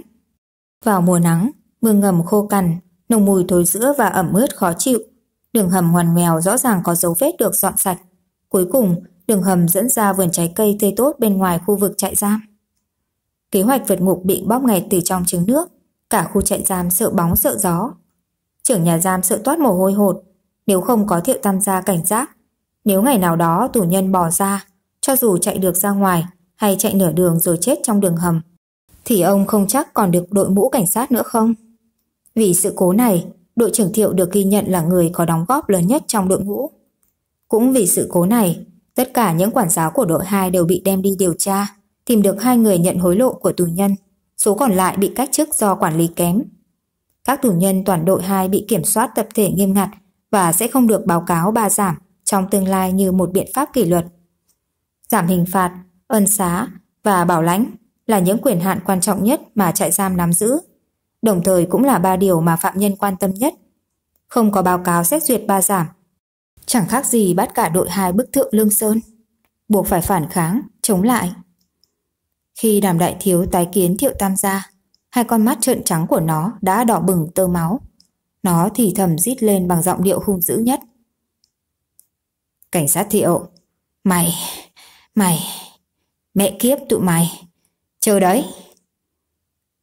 A: Vào mùa nắng, mương ngầm khô cằn, nồng mùi thối rữa và ẩm ướt khó chịu. Đường hầm hoàn nghèo rõ ràng có dấu vết được dọn sạch. Cuối cùng đường hầm dẫn ra vườn trái cây tươi tốt bên ngoài khu vực trại giam. Kế hoạch vượt ngục bị bóp nghẹt từ trong trứng nước, cả khu trại giam sợ bóng sợ gió. Trưởng nhà giam sợ toát mồ hôi hột, nếu không có thiệu tam gia cảnh giác, nếu ngày nào đó tù nhân bỏ ra, cho dù chạy được ra ngoài hay chạy nửa đường rồi chết trong đường hầm, thì ông không chắc còn được đội mũ cảnh sát nữa không? Vì sự cố này, đội trưởng Thiệu được ghi nhận là người có đóng góp lớn nhất trong đội ngũ. Cũng vì sự cố này, Tất cả những quản giáo của đội 2 đều bị đem đi điều tra, tìm được hai người nhận hối lộ của tù nhân, số còn lại bị cách chức do quản lý kém. Các tù nhân toàn đội 2 bị kiểm soát tập thể nghiêm ngặt và sẽ không được báo cáo ba giảm trong tương lai như một biện pháp kỷ luật. Giảm hình phạt, ân xá và bảo lãnh là những quyền hạn quan trọng nhất mà trại giam nắm giữ, đồng thời cũng là ba điều mà phạm nhân quan tâm nhất. Không có báo cáo xét duyệt ba giảm chẳng khác gì bắt cả đội hai bức thượng lương sơn. Buộc phải phản kháng, chống lại. Khi đàm đại thiếu tái kiến thiệu tam gia, hai con mắt trợn trắng của nó đã đỏ bừng tơ máu. Nó thì thầm rít lên bằng giọng điệu hung dữ nhất. Cảnh sát thiệu, mày, mày, mẹ kiếp tụi mày, chờ đấy.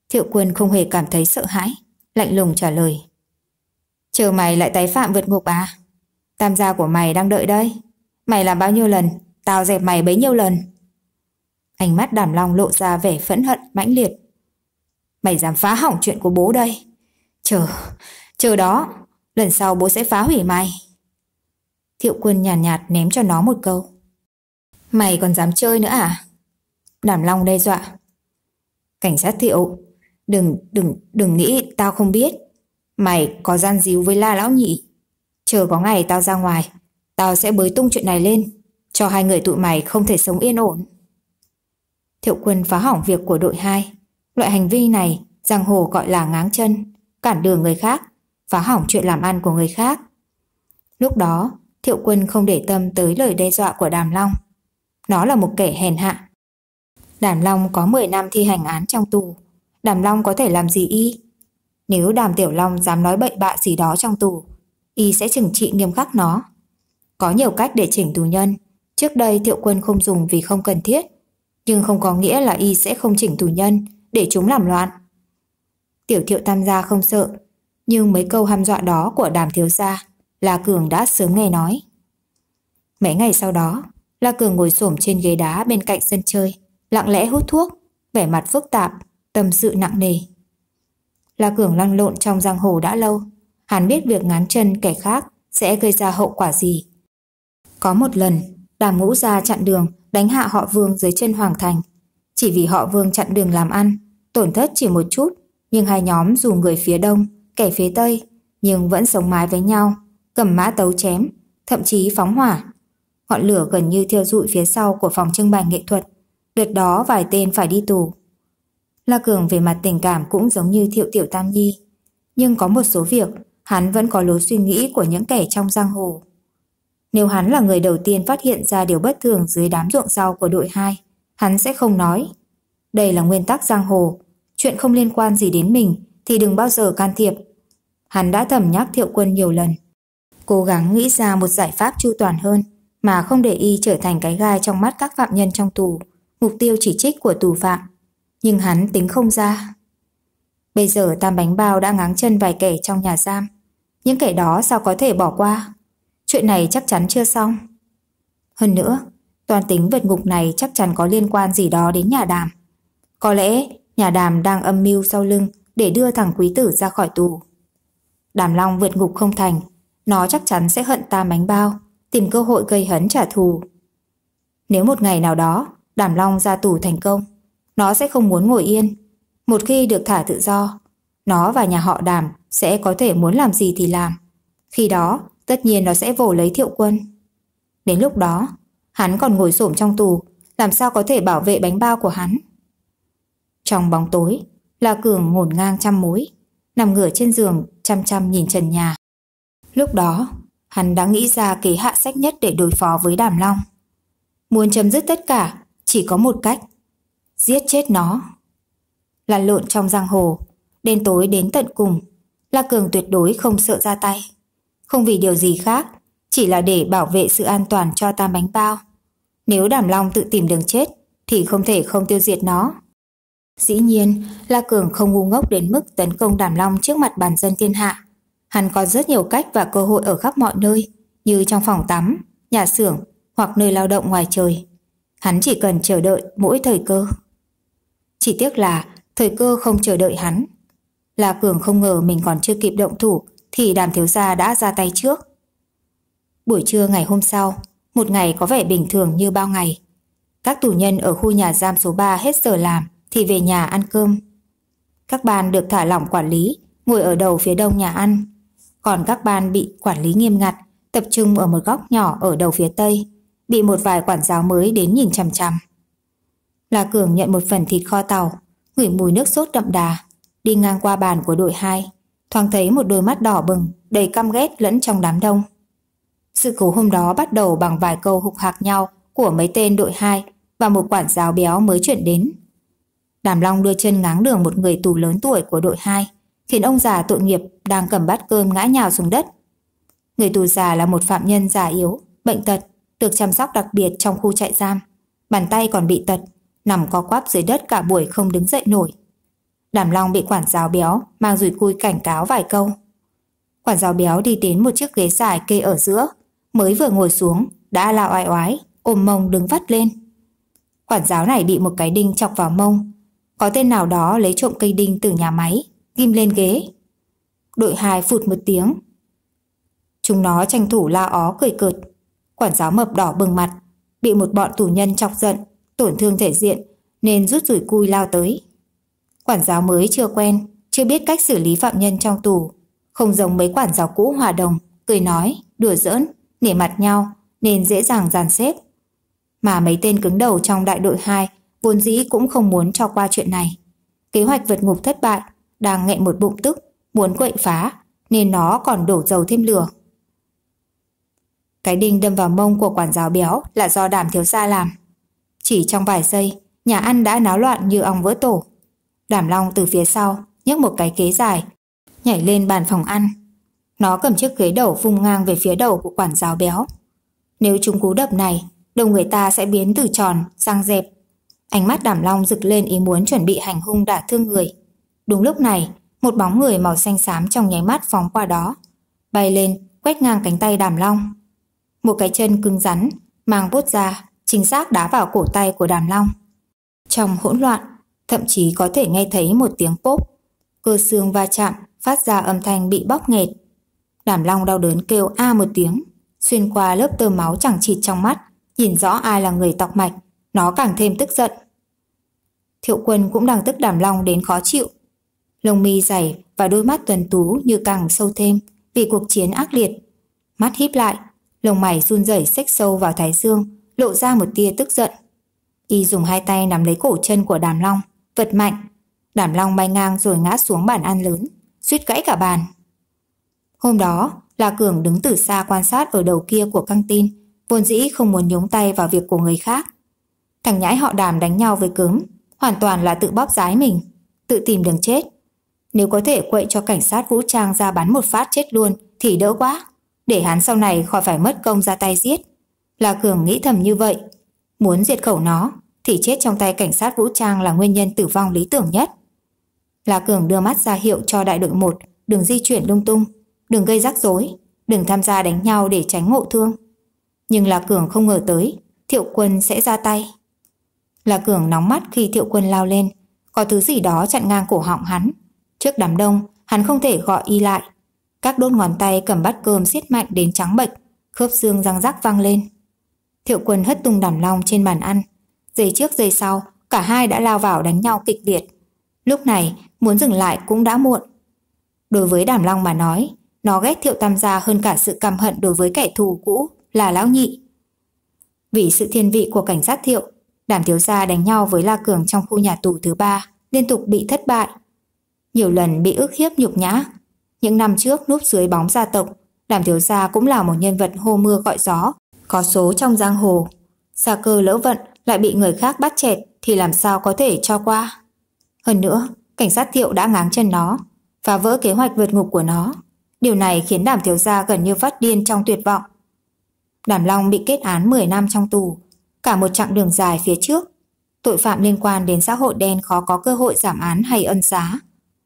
A: Thiệu quân không hề cảm thấy sợ hãi, lạnh lùng trả lời. Chờ mày lại tái phạm vượt ngục à? Tam gia của mày đang đợi đây. Mày làm bao nhiêu lần, tao dẹp mày bấy nhiêu lần. Ánh mắt đàm long lộ ra vẻ phẫn hận, mãnh liệt. Mày dám phá hỏng chuyện của bố đây. Chờ, chờ đó, lần sau bố sẽ phá hủy mày. Thiệu quân nhàn nhạt, nhạt ném cho nó một câu. Mày còn dám chơi nữa à? Đàm long đe dọa. Cảnh sát thiệu, đừng, đừng, đừng nghĩ tao không biết. Mày có gian díu với la lão nhị. Chờ có ngày tao ra ngoài, tao sẽ bới tung chuyện này lên, cho hai người tụi mày không thể sống yên ổn. Thiệu quân phá hỏng việc của đội 2. Loại hành vi này, giang hồ gọi là ngáng chân, cản đường người khác, phá hỏng chuyện làm ăn của người khác. Lúc đó, thiệu quân không để tâm tới lời đe dọa của Đàm Long. Nó là một kẻ hèn hạ. Đàm Long có 10 năm thi hành án trong tù. Đàm Long có thể làm gì y? Nếu Đàm Tiểu Long dám nói bậy bạ gì đó trong tù, y sẽ trừng trị nghiêm khắc nó. Có nhiều cách để chỉnh tù nhân. Trước đây thiệu quân không dùng vì không cần thiết. Nhưng không có nghĩa là y sẽ không chỉnh tù nhân để chúng làm loạn. Tiểu thiệu tam gia không sợ. Nhưng mấy câu hăm dọa đó của đàm thiếu gia là Cường đã sớm nghe nói. Mấy ngày sau đó, La Cường ngồi xổm trên ghế đá bên cạnh sân chơi, lặng lẽ hút thuốc, vẻ mặt phức tạp, tâm sự nặng nề. La Cường lăn lộn trong giang hồ đã lâu, hắn biết việc ngán chân kẻ khác sẽ gây ra hậu quả gì. Có một lần, đàm ngũ ra chặn đường đánh hạ họ vương dưới chân Hoàng Thành. Chỉ vì họ vương chặn đường làm ăn, tổn thất chỉ một chút, nhưng hai nhóm dù người phía đông, kẻ phía tây, nhưng vẫn sống mái với nhau, cầm mã tấu chém, thậm chí phóng hỏa. Ngọn lửa gần như thiêu dụi phía sau của phòng trưng bày nghệ thuật, đợt đó vài tên phải đi tù. La Cường về mặt tình cảm cũng giống như Thiệu Tiểu Tam Nhi, nhưng có một số việc Hắn vẫn có lối suy nghĩ của những kẻ trong giang hồ. Nếu hắn là người đầu tiên phát hiện ra điều bất thường dưới đám ruộng rau của đội 2, hắn sẽ không nói. Đây là nguyên tắc giang hồ, chuyện không liên quan gì đến mình thì đừng bao giờ can thiệp. Hắn đã thầm nhắc Thiệu Quân nhiều lần. Cố gắng nghĩ ra một giải pháp chu toàn hơn mà không để y trở thành cái gai trong mắt các phạm nhân trong tù, mục tiêu chỉ trích của tù phạm. Nhưng hắn tính không ra. Bây giờ tam bánh bao đã ngáng chân vài kẻ trong nhà giam. Những kẻ đó sao có thể bỏ qua? Chuyện này chắc chắn chưa xong. Hơn nữa, toàn tính vật ngục này chắc chắn có liên quan gì đó đến nhà đàm. Có lẽ nhà đàm đang âm mưu sau lưng để đưa thằng quý tử ra khỏi tù. Đàm Long vượt ngục không thành, nó chắc chắn sẽ hận ta mánh bao, tìm cơ hội gây hấn trả thù. Nếu một ngày nào đó Đàm Long ra tù thành công, nó sẽ không muốn ngồi yên. Một khi được thả tự do, nó và nhà họ Đàm sẽ có thể muốn làm gì thì làm. Khi đó, tất nhiên nó sẽ vồ lấy thiệu quân. Đến lúc đó, hắn còn ngồi xổm trong tù, làm sao có thể bảo vệ bánh bao của hắn. Trong bóng tối, La Cường ngổn ngang trăm mối, nằm ngửa trên giường chăm chăm nhìn trần nhà. Lúc đó, hắn đã nghĩ ra kế hạ sách nhất để đối phó với Đàm Long. Muốn chấm dứt tất cả, chỉ có một cách. Giết chết nó. Lăn lộn trong giang hồ, đêm tối đến tận cùng La Cường tuyệt đối không sợ ra tay. Không vì điều gì khác, chỉ là để bảo vệ sự an toàn cho tam bánh bao. Nếu Đàm Long tự tìm đường chết, thì không thể không tiêu diệt nó. Dĩ nhiên, La Cường không ngu ngốc đến mức tấn công Đàm Long trước mặt bàn dân thiên hạ. Hắn có rất nhiều cách và cơ hội ở khắp mọi nơi, như trong phòng tắm, nhà xưởng hoặc nơi lao động ngoài trời. Hắn chỉ cần chờ đợi mỗi thời cơ. Chỉ tiếc là thời cơ không chờ đợi hắn. La Cường không ngờ mình còn chưa kịp động thủ thì đàm thiếu gia đã ra tay trước. Buổi trưa ngày hôm sau, một ngày có vẻ bình thường như bao ngày. Các tù nhân ở khu nhà giam số 3 hết giờ làm thì về nhà ăn cơm. Các ban được thả lỏng quản lý, ngồi ở đầu phía đông nhà ăn. Còn các ban bị quản lý nghiêm ngặt, tập trung ở một góc nhỏ ở đầu phía tây, bị một vài quản giáo mới đến nhìn chằm chằm. La Cường nhận một phần thịt kho tàu, ngửi mùi nước sốt đậm đà, đi ngang qua bàn của đội 2, thoáng thấy một đôi mắt đỏ bừng, đầy căm ghét lẫn trong đám đông. Sự cố hôm đó bắt đầu bằng vài câu hục hạc nhau của mấy tên đội 2 và một quản giáo béo mới chuyển đến. Đàm Long đưa chân ngáng đường một người tù lớn tuổi của đội 2, khiến ông già tội nghiệp đang cầm bát cơm ngã nhào xuống đất. Người tù già là một phạm nhân già yếu, bệnh tật, được chăm sóc đặc biệt trong khu trại giam. Bàn tay còn bị tật, nằm co quắp dưới đất cả buổi không đứng dậy nổi. Đàm Long bị quản giáo béo mang rủi cui cảnh cáo vài câu. Quản giáo béo đi đến một chiếc ghế dài kê ở giữa, mới vừa ngồi xuống đã la oai oái, ôm mông đứng vắt lên. Quản giáo này bị một cái đinh chọc vào mông. Có tên nào đó lấy trộm cây đinh từ nhà máy, ghim lên ghế. Đội hai phụt một tiếng. Chúng nó tranh thủ la ó cười cợt. Quản giáo mập đỏ bừng mặt, bị một bọn tù nhân chọc giận, tổn thương thể diện nên rút rủi cui lao tới. Quản giáo mới chưa quen, chưa biết cách xử lý phạm nhân trong tù. Không giống mấy quản giáo cũ hòa đồng, cười nói, đùa giỡn, nể mặt nhau, nên dễ dàng dàn xếp. Mà mấy tên cứng đầu trong đại đội 2 vốn dĩ cũng không muốn cho qua chuyện này. Kế hoạch vượt ngục thất bại, đang nghẹn một bụng tức, muốn quậy phá, nên nó còn đổ dầu thêm lửa. Cái đinh đâm vào mông của quản giáo béo là do đàm thiếu gia làm. Chỉ trong vài giây, nhà ăn đã náo loạn như ong vỡ tổ. Đàm Long từ phía sau nhấc một cái ghế dài, nhảy lên bàn phòng ăn. Nó cầm chiếc ghế đầu vung ngang về phía đầu của quản giáo béo. Nếu chúng cú đập này, đầu người ta sẽ biến từ tròn sang dẹp. Ánh mắt Đàm Long rực lên ý muốn chuẩn bị hành hung đả thương người. Đúng lúc này, một bóng người màu xanh xám trong nháy mắt phóng qua đó, bay lên, quét ngang cánh tay Đàm Long. Một cái chân cứng rắn, mang bốt ra, chính xác đá vào cổ tay của Đàm Long. Trong hỗn loạn, thậm chí có thể nghe thấy một tiếng pop. Cơ xương va chạm, phát ra âm thanh bị bóp nghẹt. Đàm Long đau đớn kêu a một tiếng, xuyên qua lớp tơ máu chẳng chịt trong mắt, nhìn rõ ai là người tọc mạch, nó càng thêm tức giận. Thiệu quân cũng đang tức Đàm Long đến khó chịu. Lông mi dày và đôi mắt tuần tú như càng sâu thêm vì cuộc chiến ác liệt. Mắt híp lại, lông mày run rẩy xách sâu vào thái dương, lộ ra một tia tức giận. Y dùng hai tay nắm lấy cổ chân của Đàm Long, Vật mạnh, đảm long bay ngang rồi ngã xuống bàn ăn lớn, suýt gãy cả bàn. Hôm đó, La Cường đứng từ xa quan sát ở đầu kia của căng tin, vốn dĩ không muốn nhúng tay vào việc của người khác. Thằng nhãi họ đàm đánh nhau với cớm, hoàn toàn là tự bóp rái mình, tự tìm đường chết. Nếu có thể quậy cho cảnh sát vũ trang ra bắn một phát chết luôn thì đỡ quá, để hắn sau này khỏi phải mất công ra tay giết. La Cường nghĩ thầm như vậy, muốn diệt khẩu nó thì chết trong tay cảnh sát vũ trang là nguyên nhân tử vong lý tưởng nhất. La Cường đưa mắt ra hiệu cho đại đội 1, đừng di chuyển lung tung, đừng gây rắc rối, đừng tham gia đánh nhau để tránh ngộ thương. Nhưng La Cường không ngờ tới, Thiệu Quân sẽ ra tay. La Cường nóng mắt khi Thiệu Quân lao lên, có thứ gì đó chặn ngang cổ họng hắn. Trước đám đông, hắn không thể gọi y lại. Các đốt ngón tay cầm bát cơm siết mạnh đến trắng bệch, khớp xương răng rắc vang lên. Thiệu Quân hất tung đàn long trên bàn ăn, dây trước dây sau, cả hai đã lao vào đánh nhau kịch liệt. Lúc này, muốn dừng lại cũng đã muộn. Đối với Đàm Long mà nói, nó ghét Thiệu Tam gia hơn cả sự căm hận đối với kẻ thù cũ là Lão Nhị. Vì sự thiên vị của cảnh sát Thiệu, Đàm Thiếu Gia đánh nhau với La Cường trong khu nhà tù thứ ba, liên tục bị thất bại. Nhiều lần bị ức hiếp nhục nhã. Những năm trước núp dưới bóng gia tộc, Đàm Thiếu Gia cũng là một nhân vật hô mưa gọi gió, có số trong giang hồ. Gia cơ lỡ vận lại bị người khác bắt chẹt thì làm sao có thể cho qua. Hơn nữa, cảnh sát thiệu đã ngáng chân nó, phá vỡ kế hoạch vượt ngục của nó. Điều này khiến đàm thiếu gia gần như phát điên trong tuyệt vọng. Đàm Long bị kết án 10 năm trong tù, cả một chặng đường dài phía trước. Tội phạm liên quan đến xã hội đen khó có cơ hội giảm án hay ân xá.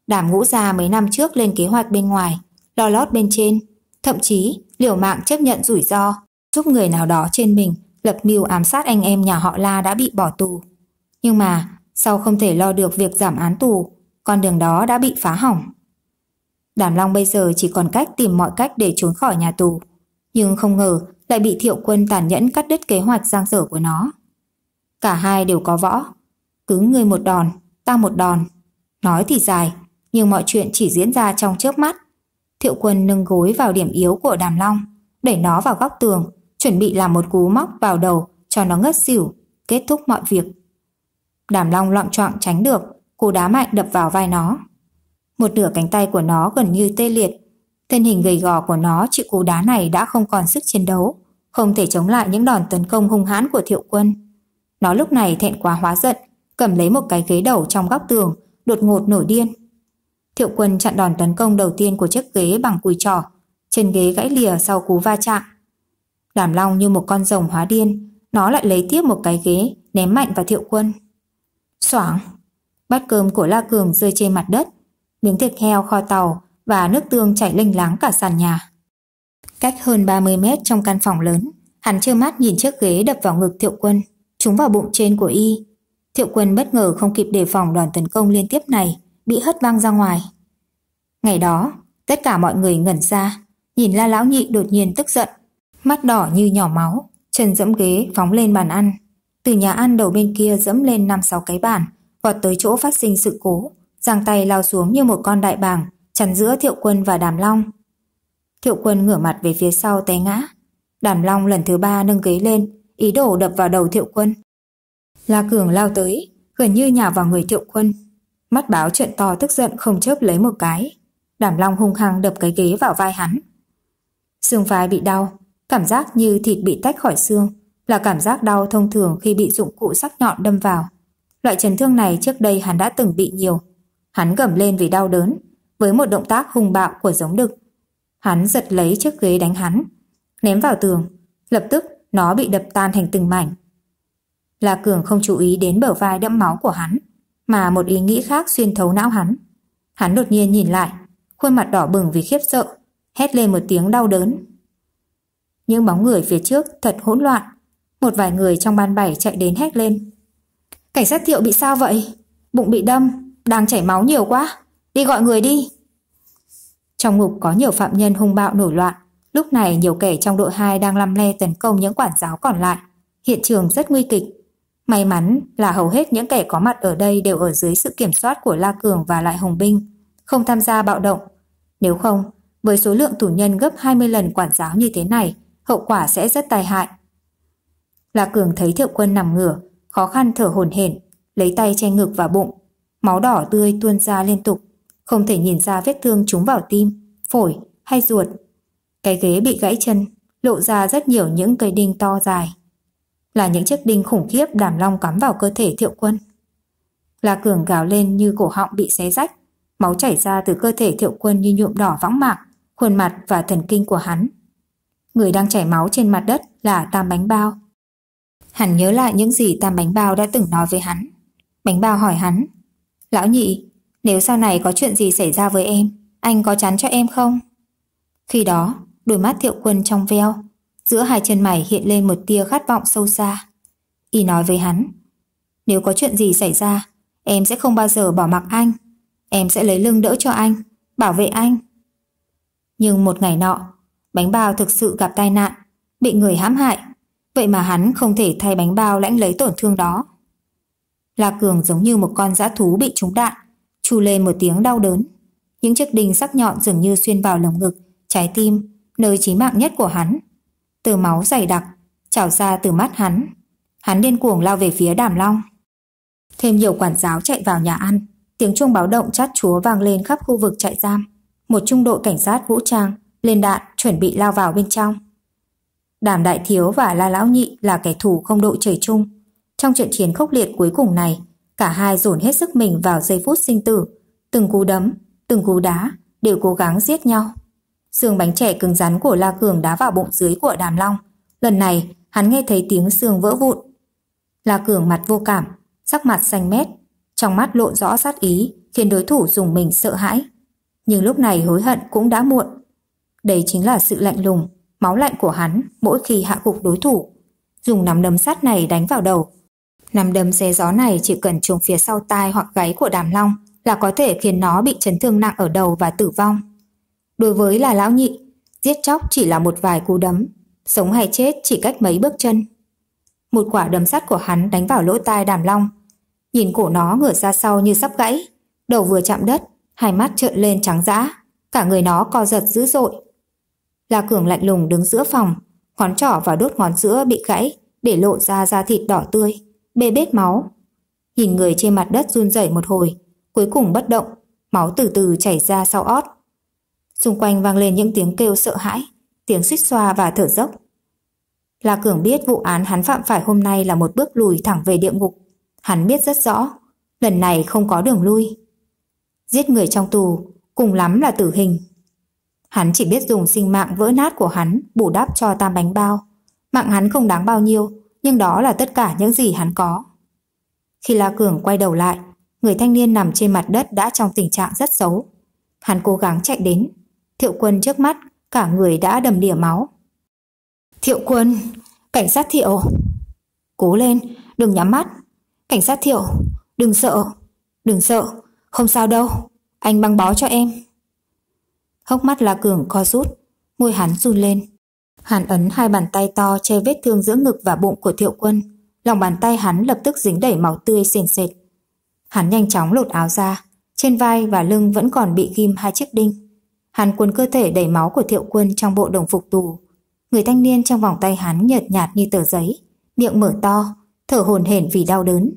A: Đàm ngũ gia mấy năm trước lên kế hoạch bên ngoài, lo lót bên trên, thậm chí liều mạng chấp nhận rủi ro, giúp người nào đó trên mình lập mưu ám sát anh em nhà họ La đã bị bỏ tù. Nhưng mà, sau không thể lo được việc giảm án tù, con đường đó đã bị phá hỏng. Đàm Long bây giờ chỉ còn cách tìm mọi cách để trốn khỏi nhà tù. Nhưng không ngờ lại bị thiệu quân tàn nhẫn cắt đứt kế hoạch giang dở của nó. Cả hai đều có võ. Cứ người một đòn, ta một đòn. Nói thì dài, nhưng mọi chuyện chỉ diễn ra trong chớp mắt. Thiệu quân nâng gối vào điểm yếu của đàm long, đẩy nó vào góc tường, chuẩn bị làm một cú móc vào đầu cho nó ngất xỉu, kết thúc mọi việc. Đàm Long loạn trọng tránh được, cú đá mạnh đập vào vai nó. Một nửa cánh tay của nó gần như tê liệt, thân hình gầy gò của nó chịu cú đá này đã không còn sức chiến đấu, không thể chống lại những đòn tấn công hung hãn của thiệu quân. Nó lúc này thẹn quá hóa giận, cầm lấy một cái ghế đầu trong góc tường, đột ngột nổi điên. Thiệu quân chặn đòn tấn công đầu tiên của chiếc ghế bằng cùi trỏ, chân ghế gãy lìa sau cú va chạm. Đàm Long như một con rồng hóa điên, nó lại lấy tiếp một cái ghế, ném mạnh vào thiệu quân. Xoảng! Bát cơm của La Cường rơi trên mặt đất, miếng thịt heo kho tàu và nước tương chảy lênh láng cả sàn nhà. Cách hơn 30 mét trong căn phòng lớn, hắn chưa mắt nhìn chiếc ghế đập vào ngực thiệu quân, trúng vào bụng trên của y. Thiệu quân bất ngờ không kịp đề phòng đoàn tấn công liên tiếp này, bị hất văng ra ngoài. Ngày đó, tất cả mọi người ngẩn ra, nhìn La Lão Nhị đột nhiên tức giận mắt đỏ như nhỏ máu, chân dẫm ghế phóng lên bàn ăn. Từ nhà ăn đầu bên kia dẫm lên năm sáu cái bàn, vọt tới chỗ phát sinh sự cố, giang tay lao xuống như một con đại bàng, chắn giữa Thiệu Quân và Đàm Long. Thiệu Quân ngửa mặt về phía sau té ngã. Đàm Long lần thứ ba nâng ghế lên, ý đồ đập vào đầu Thiệu Quân. La Cường lao tới, gần như nhào vào người Thiệu Quân. Mắt báo trợn to tức giận không chớp lấy một cái. Đàm Long hung hăng đập cái ghế vào vai hắn. Sương vai bị đau, Cảm giác như thịt bị tách khỏi xương là cảm giác đau thông thường khi bị dụng cụ sắc nhọn đâm vào. Loại chấn thương này trước đây hắn đã từng bị nhiều. Hắn gầm lên vì đau đớn, với một động tác hung bạo của giống đực. Hắn giật lấy chiếc ghế đánh hắn, ném vào tường, lập tức nó bị đập tan thành từng mảnh. La Cường không chú ý đến bờ vai đẫm máu của hắn, mà một ý nghĩ khác xuyên thấu não hắn. Hắn đột nhiên nhìn lại, khuôn mặt đỏ bừng vì khiếp sợ, hét lên một tiếng đau đớn. Nhưng bóng người phía trước thật hỗn loạn Một vài người trong ban bảy chạy đến hét lên Cảnh sát thiệu bị sao vậy? Bụng bị đâm, đang chảy máu nhiều quá Đi gọi người đi Trong ngục có nhiều phạm nhân hung bạo nổi loạn Lúc này nhiều kẻ trong đội 2 đang lăm le tấn công những quản giáo còn lại Hiện trường rất nguy kịch May mắn là hầu hết những kẻ có mặt ở đây đều ở dưới sự kiểm soát của La Cường và Lại Hồng Binh, không tham gia bạo động. Nếu không, với số lượng tù nhân gấp 20 lần quản giáo như thế này, hậu quả sẽ rất tai hại. Lạc Cường thấy thiệu quân nằm ngửa, khó khăn thở hổn hển, lấy tay che ngực và bụng, máu đỏ tươi tuôn ra liên tục, không thể nhìn ra vết thương trúng vào tim, phổi hay ruột. Cái ghế bị gãy chân, lộ ra rất nhiều những cây đinh to dài. Là những chiếc đinh khủng khiếp đàm long cắm vào cơ thể thiệu quân. Lạc Cường gào lên như cổ họng bị xé rách, máu chảy ra từ cơ thể thiệu quân như nhuộm đỏ võng mạc, khuôn mặt và thần kinh của hắn người đang chảy máu trên mặt đất là Tam Bánh Bao. Hắn nhớ lại những gì Tam Bánh Bao đã từng nói với hắn. Bánh Bao hỏi hắn, Lão nhị, nếu sau này có chuyện gì xảy ra với em, anh có chán cho em không? Khi đó, đôi mắt thiệu quân trong veo, giữa hai chân mày hiện lên một tia khát vọng sâu xa. Y nói với hắn, nếu có chuyện gì xảy ra, em sẽ không bao giờ bỏ mặc anh. Em sẽ lấy lưng đỡ cho anh, bảo vệ anh. Nhưng một ngày nọ, bánh bao thực sự gặp tai nạn, bị người hãm hại. Vậy mà hắn không thể thay bánh bao lãnh lấy tổn thương đó. La Cường giống như một con dã thú bị trúng đạn, chu lên một tiếng đau đớn. Những chiếc đinh sắc nhọn dường như xuyên vào lồng ngực, trái tim, nơi chí mạng nhất của hắn. Từ máu dày đặc, trào ra từ mắt hắn. Hắn điên cuồng lao về phía đàm long. Thêm nhiều quản giáo chạy vào nhà ăn, tiếng chuông báo động chát chúa vang lên khắp khu vực trại giam. Một trung đội cảnh sát vũ trang lên đạn chuẩn bị lao vào bên trong. Đàm Đại Thiếu và La Lão Nhị là kẻ thù không đội trời chung. Trong trận chiến khốc liệt cuối cùng này, cả hai dồn hết sức mình vào giây phút sinh tử. Từng cú đấm, từng cú đá đều cố gắng giết nhau. Xương bánh trẻ cứng rắn của La Cường đá vào bụng dưới của Đàm Long. Lần này, hắn nghe thấy tiếng xương vỡ vụn. La Cường mặt vô cảm, sắc mặt xanh mét, trong mắt lộ rõ sát ý, khiến đối thủ dùng mình sợ hãi. Nhưng lúc này hối hận cũng đã muộn đây chính là sự lạnh lùng, máu lạnh của hắn mỗi khi hạ gục đối thủ. Dùng nắm đấm sắt này đánh vào đầu. Nắm đấm xe gió này chỉ cần trúng phía sau tai hoặc gáy của đàm long là có thể khiến nó bị chấn thương nặng ở đầu và tử vong. Đối với là lão nhị, giết chóc chỉ là một vài cú đấm, sống hay chết chỉ cách mấy bước chân. Một quả đấm sắt của hắn đánh vào lỗ tai đàm long. Nhìn cổ nó ngửa ra sau như sắp gãy, đầu vừa chạm đất, hai mắt trợn lên trắng dã, cả người nó co giật dữ dội, La Cường lạnh lùng đứng giữa phòng, ngón trỏ và đốt ngón giữa bị gãy, để lộ ra da thịt đỏ tươi, bê bết máu. Nhìn người trên mặt đất run rẩy một hồi, cuối cùng bất động, máu từ từ chảy ra sau ót. Xung quanh vang lên những tiếng kêu sợ hãi, tiếng xích xoa và thở dốc. La Cường biết vụ án hắn phạm phải hôm nay là một bước lùi thẳng về địa ngục. Hắn biết rất rõ, lần này không có đường lui. Giết người trong tù, cùng lắm là tử hình. Hắn chỉ biết dùng sinh mạng vỡ nát của hắn bù đắp cho tam bánh bao. Mạng hắn không đáng bao nhiêu, nhưng đó là tất cả những gì hắn có. Khi La Cường quay đầu lại, người thanh niên nằm trên mặt đất đã trong tình trạng rất xấu. Hắn cố gắng chạy đến. Thiệu quân trước mắt, cả người đã đầm đìa máu. Thiệu quân, cảnh sát thiệu. Cố lên, đừng nhắm mắt. Cảnh sát thiệu, đừng sợ, đừng sợ, không sao đâu, anh băng bó cho em. Hốc mắt La Cường co rút, môi hắn run lên. hắn ấn hai bàn tay to che vết thương giữa ngực và bụng của Thiệu Quân, lòng bàn tay hắn lập tức dính đầy máu tươi sền sệt. Hắn nhanh chóng lột áo ra, trên vai và lưng vẫn còn bị ghim hai chiếc đinh. Hắn cuốn cơ thể đầy máu của Thiệu Quân trong bộ đồng phục tù. Người thanh niên trong vòng tay hắn nhợt nhạt như tờ giấy, miệng mở to, thở hồn hển vì đau đớn.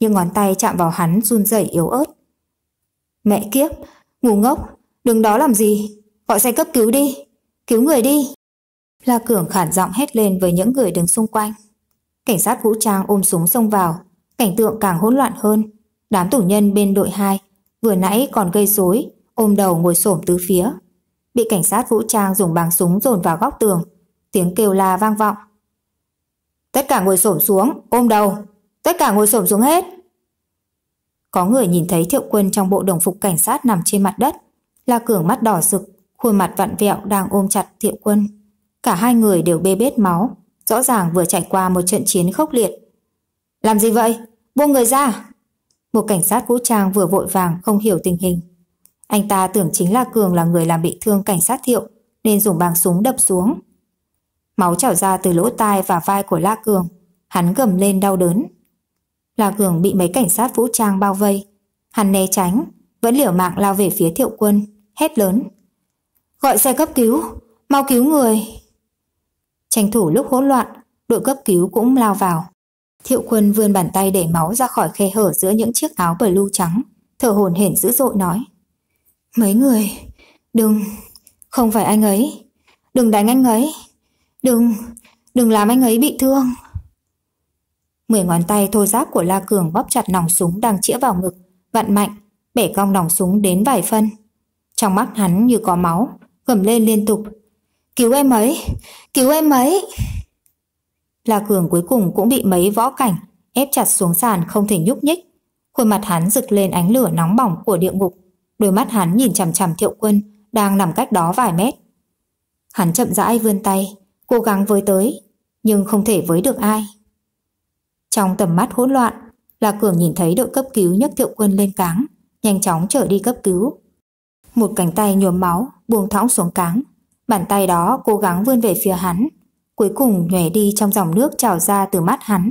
A: nhưng ngón tay chạm vào hắn run rẩy yếu ớt. Mẹ kiếp, ngu ngốc, Đứng đó làm gì? Gọi xe cấp cứu đi. Cứu người đi. La Cường khản giọng hét lên với những người đứng xung quanh. Cảnh sát vũ trang ôm súng xông vào. Cảnh tượng càng hỗn loạn hơn. Đám tù nhân bên đội 2 vừa nãy còn gây rối, ôm đầu ngồi xổm tứ phía. Bị cảnh sát vũ trang dùng bằng súng dồn vào góc tường. Tiếng kêu la vang vọng. Tất cả ngồi xổm xuống, ôm đầu. Tất cả ngồi xổm xuống hết. Có người nhìn thấy thiệu quân trong bộ đồng phục cảnh sát nằm trên mặt đất. La Cường mắt đỏ rực, khuôn mặt vặn vẹo đang ôm chặt Thiệu Quân. Cả hai người đều bê bết máu, rõ ràng vừa trải qua một trận chiến khốc liệt. Làm gì vậy? Buông người ra! Một cảnh sát vũ trang vừa vội vàng không hiểu tình hình. Anh ta tưởng chính La Cường là người làm bị thương cảnh sát Thiệu, nên dùng bàng súng đập xuống. Máu trào ra từ lỗ tai và vai của La Cường, hắn gầm lên đau đớn. La Cường bị mấy cảnh sát vũ trang bao vây, hắn né tránh, vẫn liều mạng lao về phía Thiệu Quân hét lớn. Gọi xe cấp cứu, mau cứu người. Tranh thủ lúc hỗn loạn, đội cấp cứu cũng lao vào. Thiệu quân vươn bàn tay để máu ra khỏi khe hở giữa những chiếc áo bờ lưu trắng, thở hồn hển dữ dội nói. Mấy người, đừng, không phải anh ấy, đừng đánh anh ấy, đừng, đừng làm anh ấy bị thương. Mười ngón tay thô giáp của La Cường bóp chặt nòng súng đang chĩa vào ngực, vặn mạnh, bẻ cong nòng súng đến vài phân. Trong mắt hắn như có máu, gầm lên liên tục. Cứu em ấy! Cứu em ấy! La Cường cuối cùng cũng bị mấy võ cảnh ép chặt xuống sàn không thể nhúc nhích. Khuôn mặt hắn rực lên ánh lửa nóng bỏng của địa ngục. Đôi mắt hắn nhìn chằm chằm thiệu quân đang nằm cách đó vài mét. Hắn chậm rãi vươn tay, cố gắng với tới, nhưng không thể với được ai. Trong tầm mắt hỗn loạn, La Cường nhìn thấy đội cấp cứu nhấc thiệu quân lên cáng, nhanh chóng trở đi cấp cứu một cánh tay nhuốm máu buông thõng xuống cáng. Bàn tay đó cố gắng vươn về phía hắn, cuối cùng nhòe đi trong dòng nước trào ra từ mắt hắn.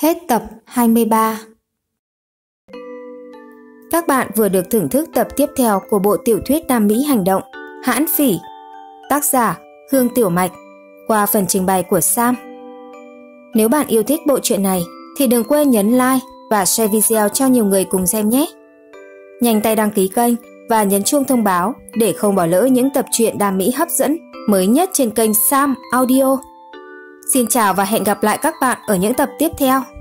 A: Hết tập 23 Các bạn vừa được thưởng thức tập tiếp theo của bộ tiểu thuyết Nam Mỹ Hành động Hãn Phỉ Tác giả Hương Tiểu Mạch qua phần trình bày của Sam. Nếu bạn yêu thích bộ truyện này thì đừng quên nhấn like và share video cho nhiều người cùng xem nhé nhanh tay đăng ký kênh và nhấn chuông thông báo để không bỏ lỡ những tập truyện đam mỹ hấp dẫn mới nhất trên kênh Sam Audio. Xin chào và hẹn gặp lại các bạn ở những tập tiếp theo.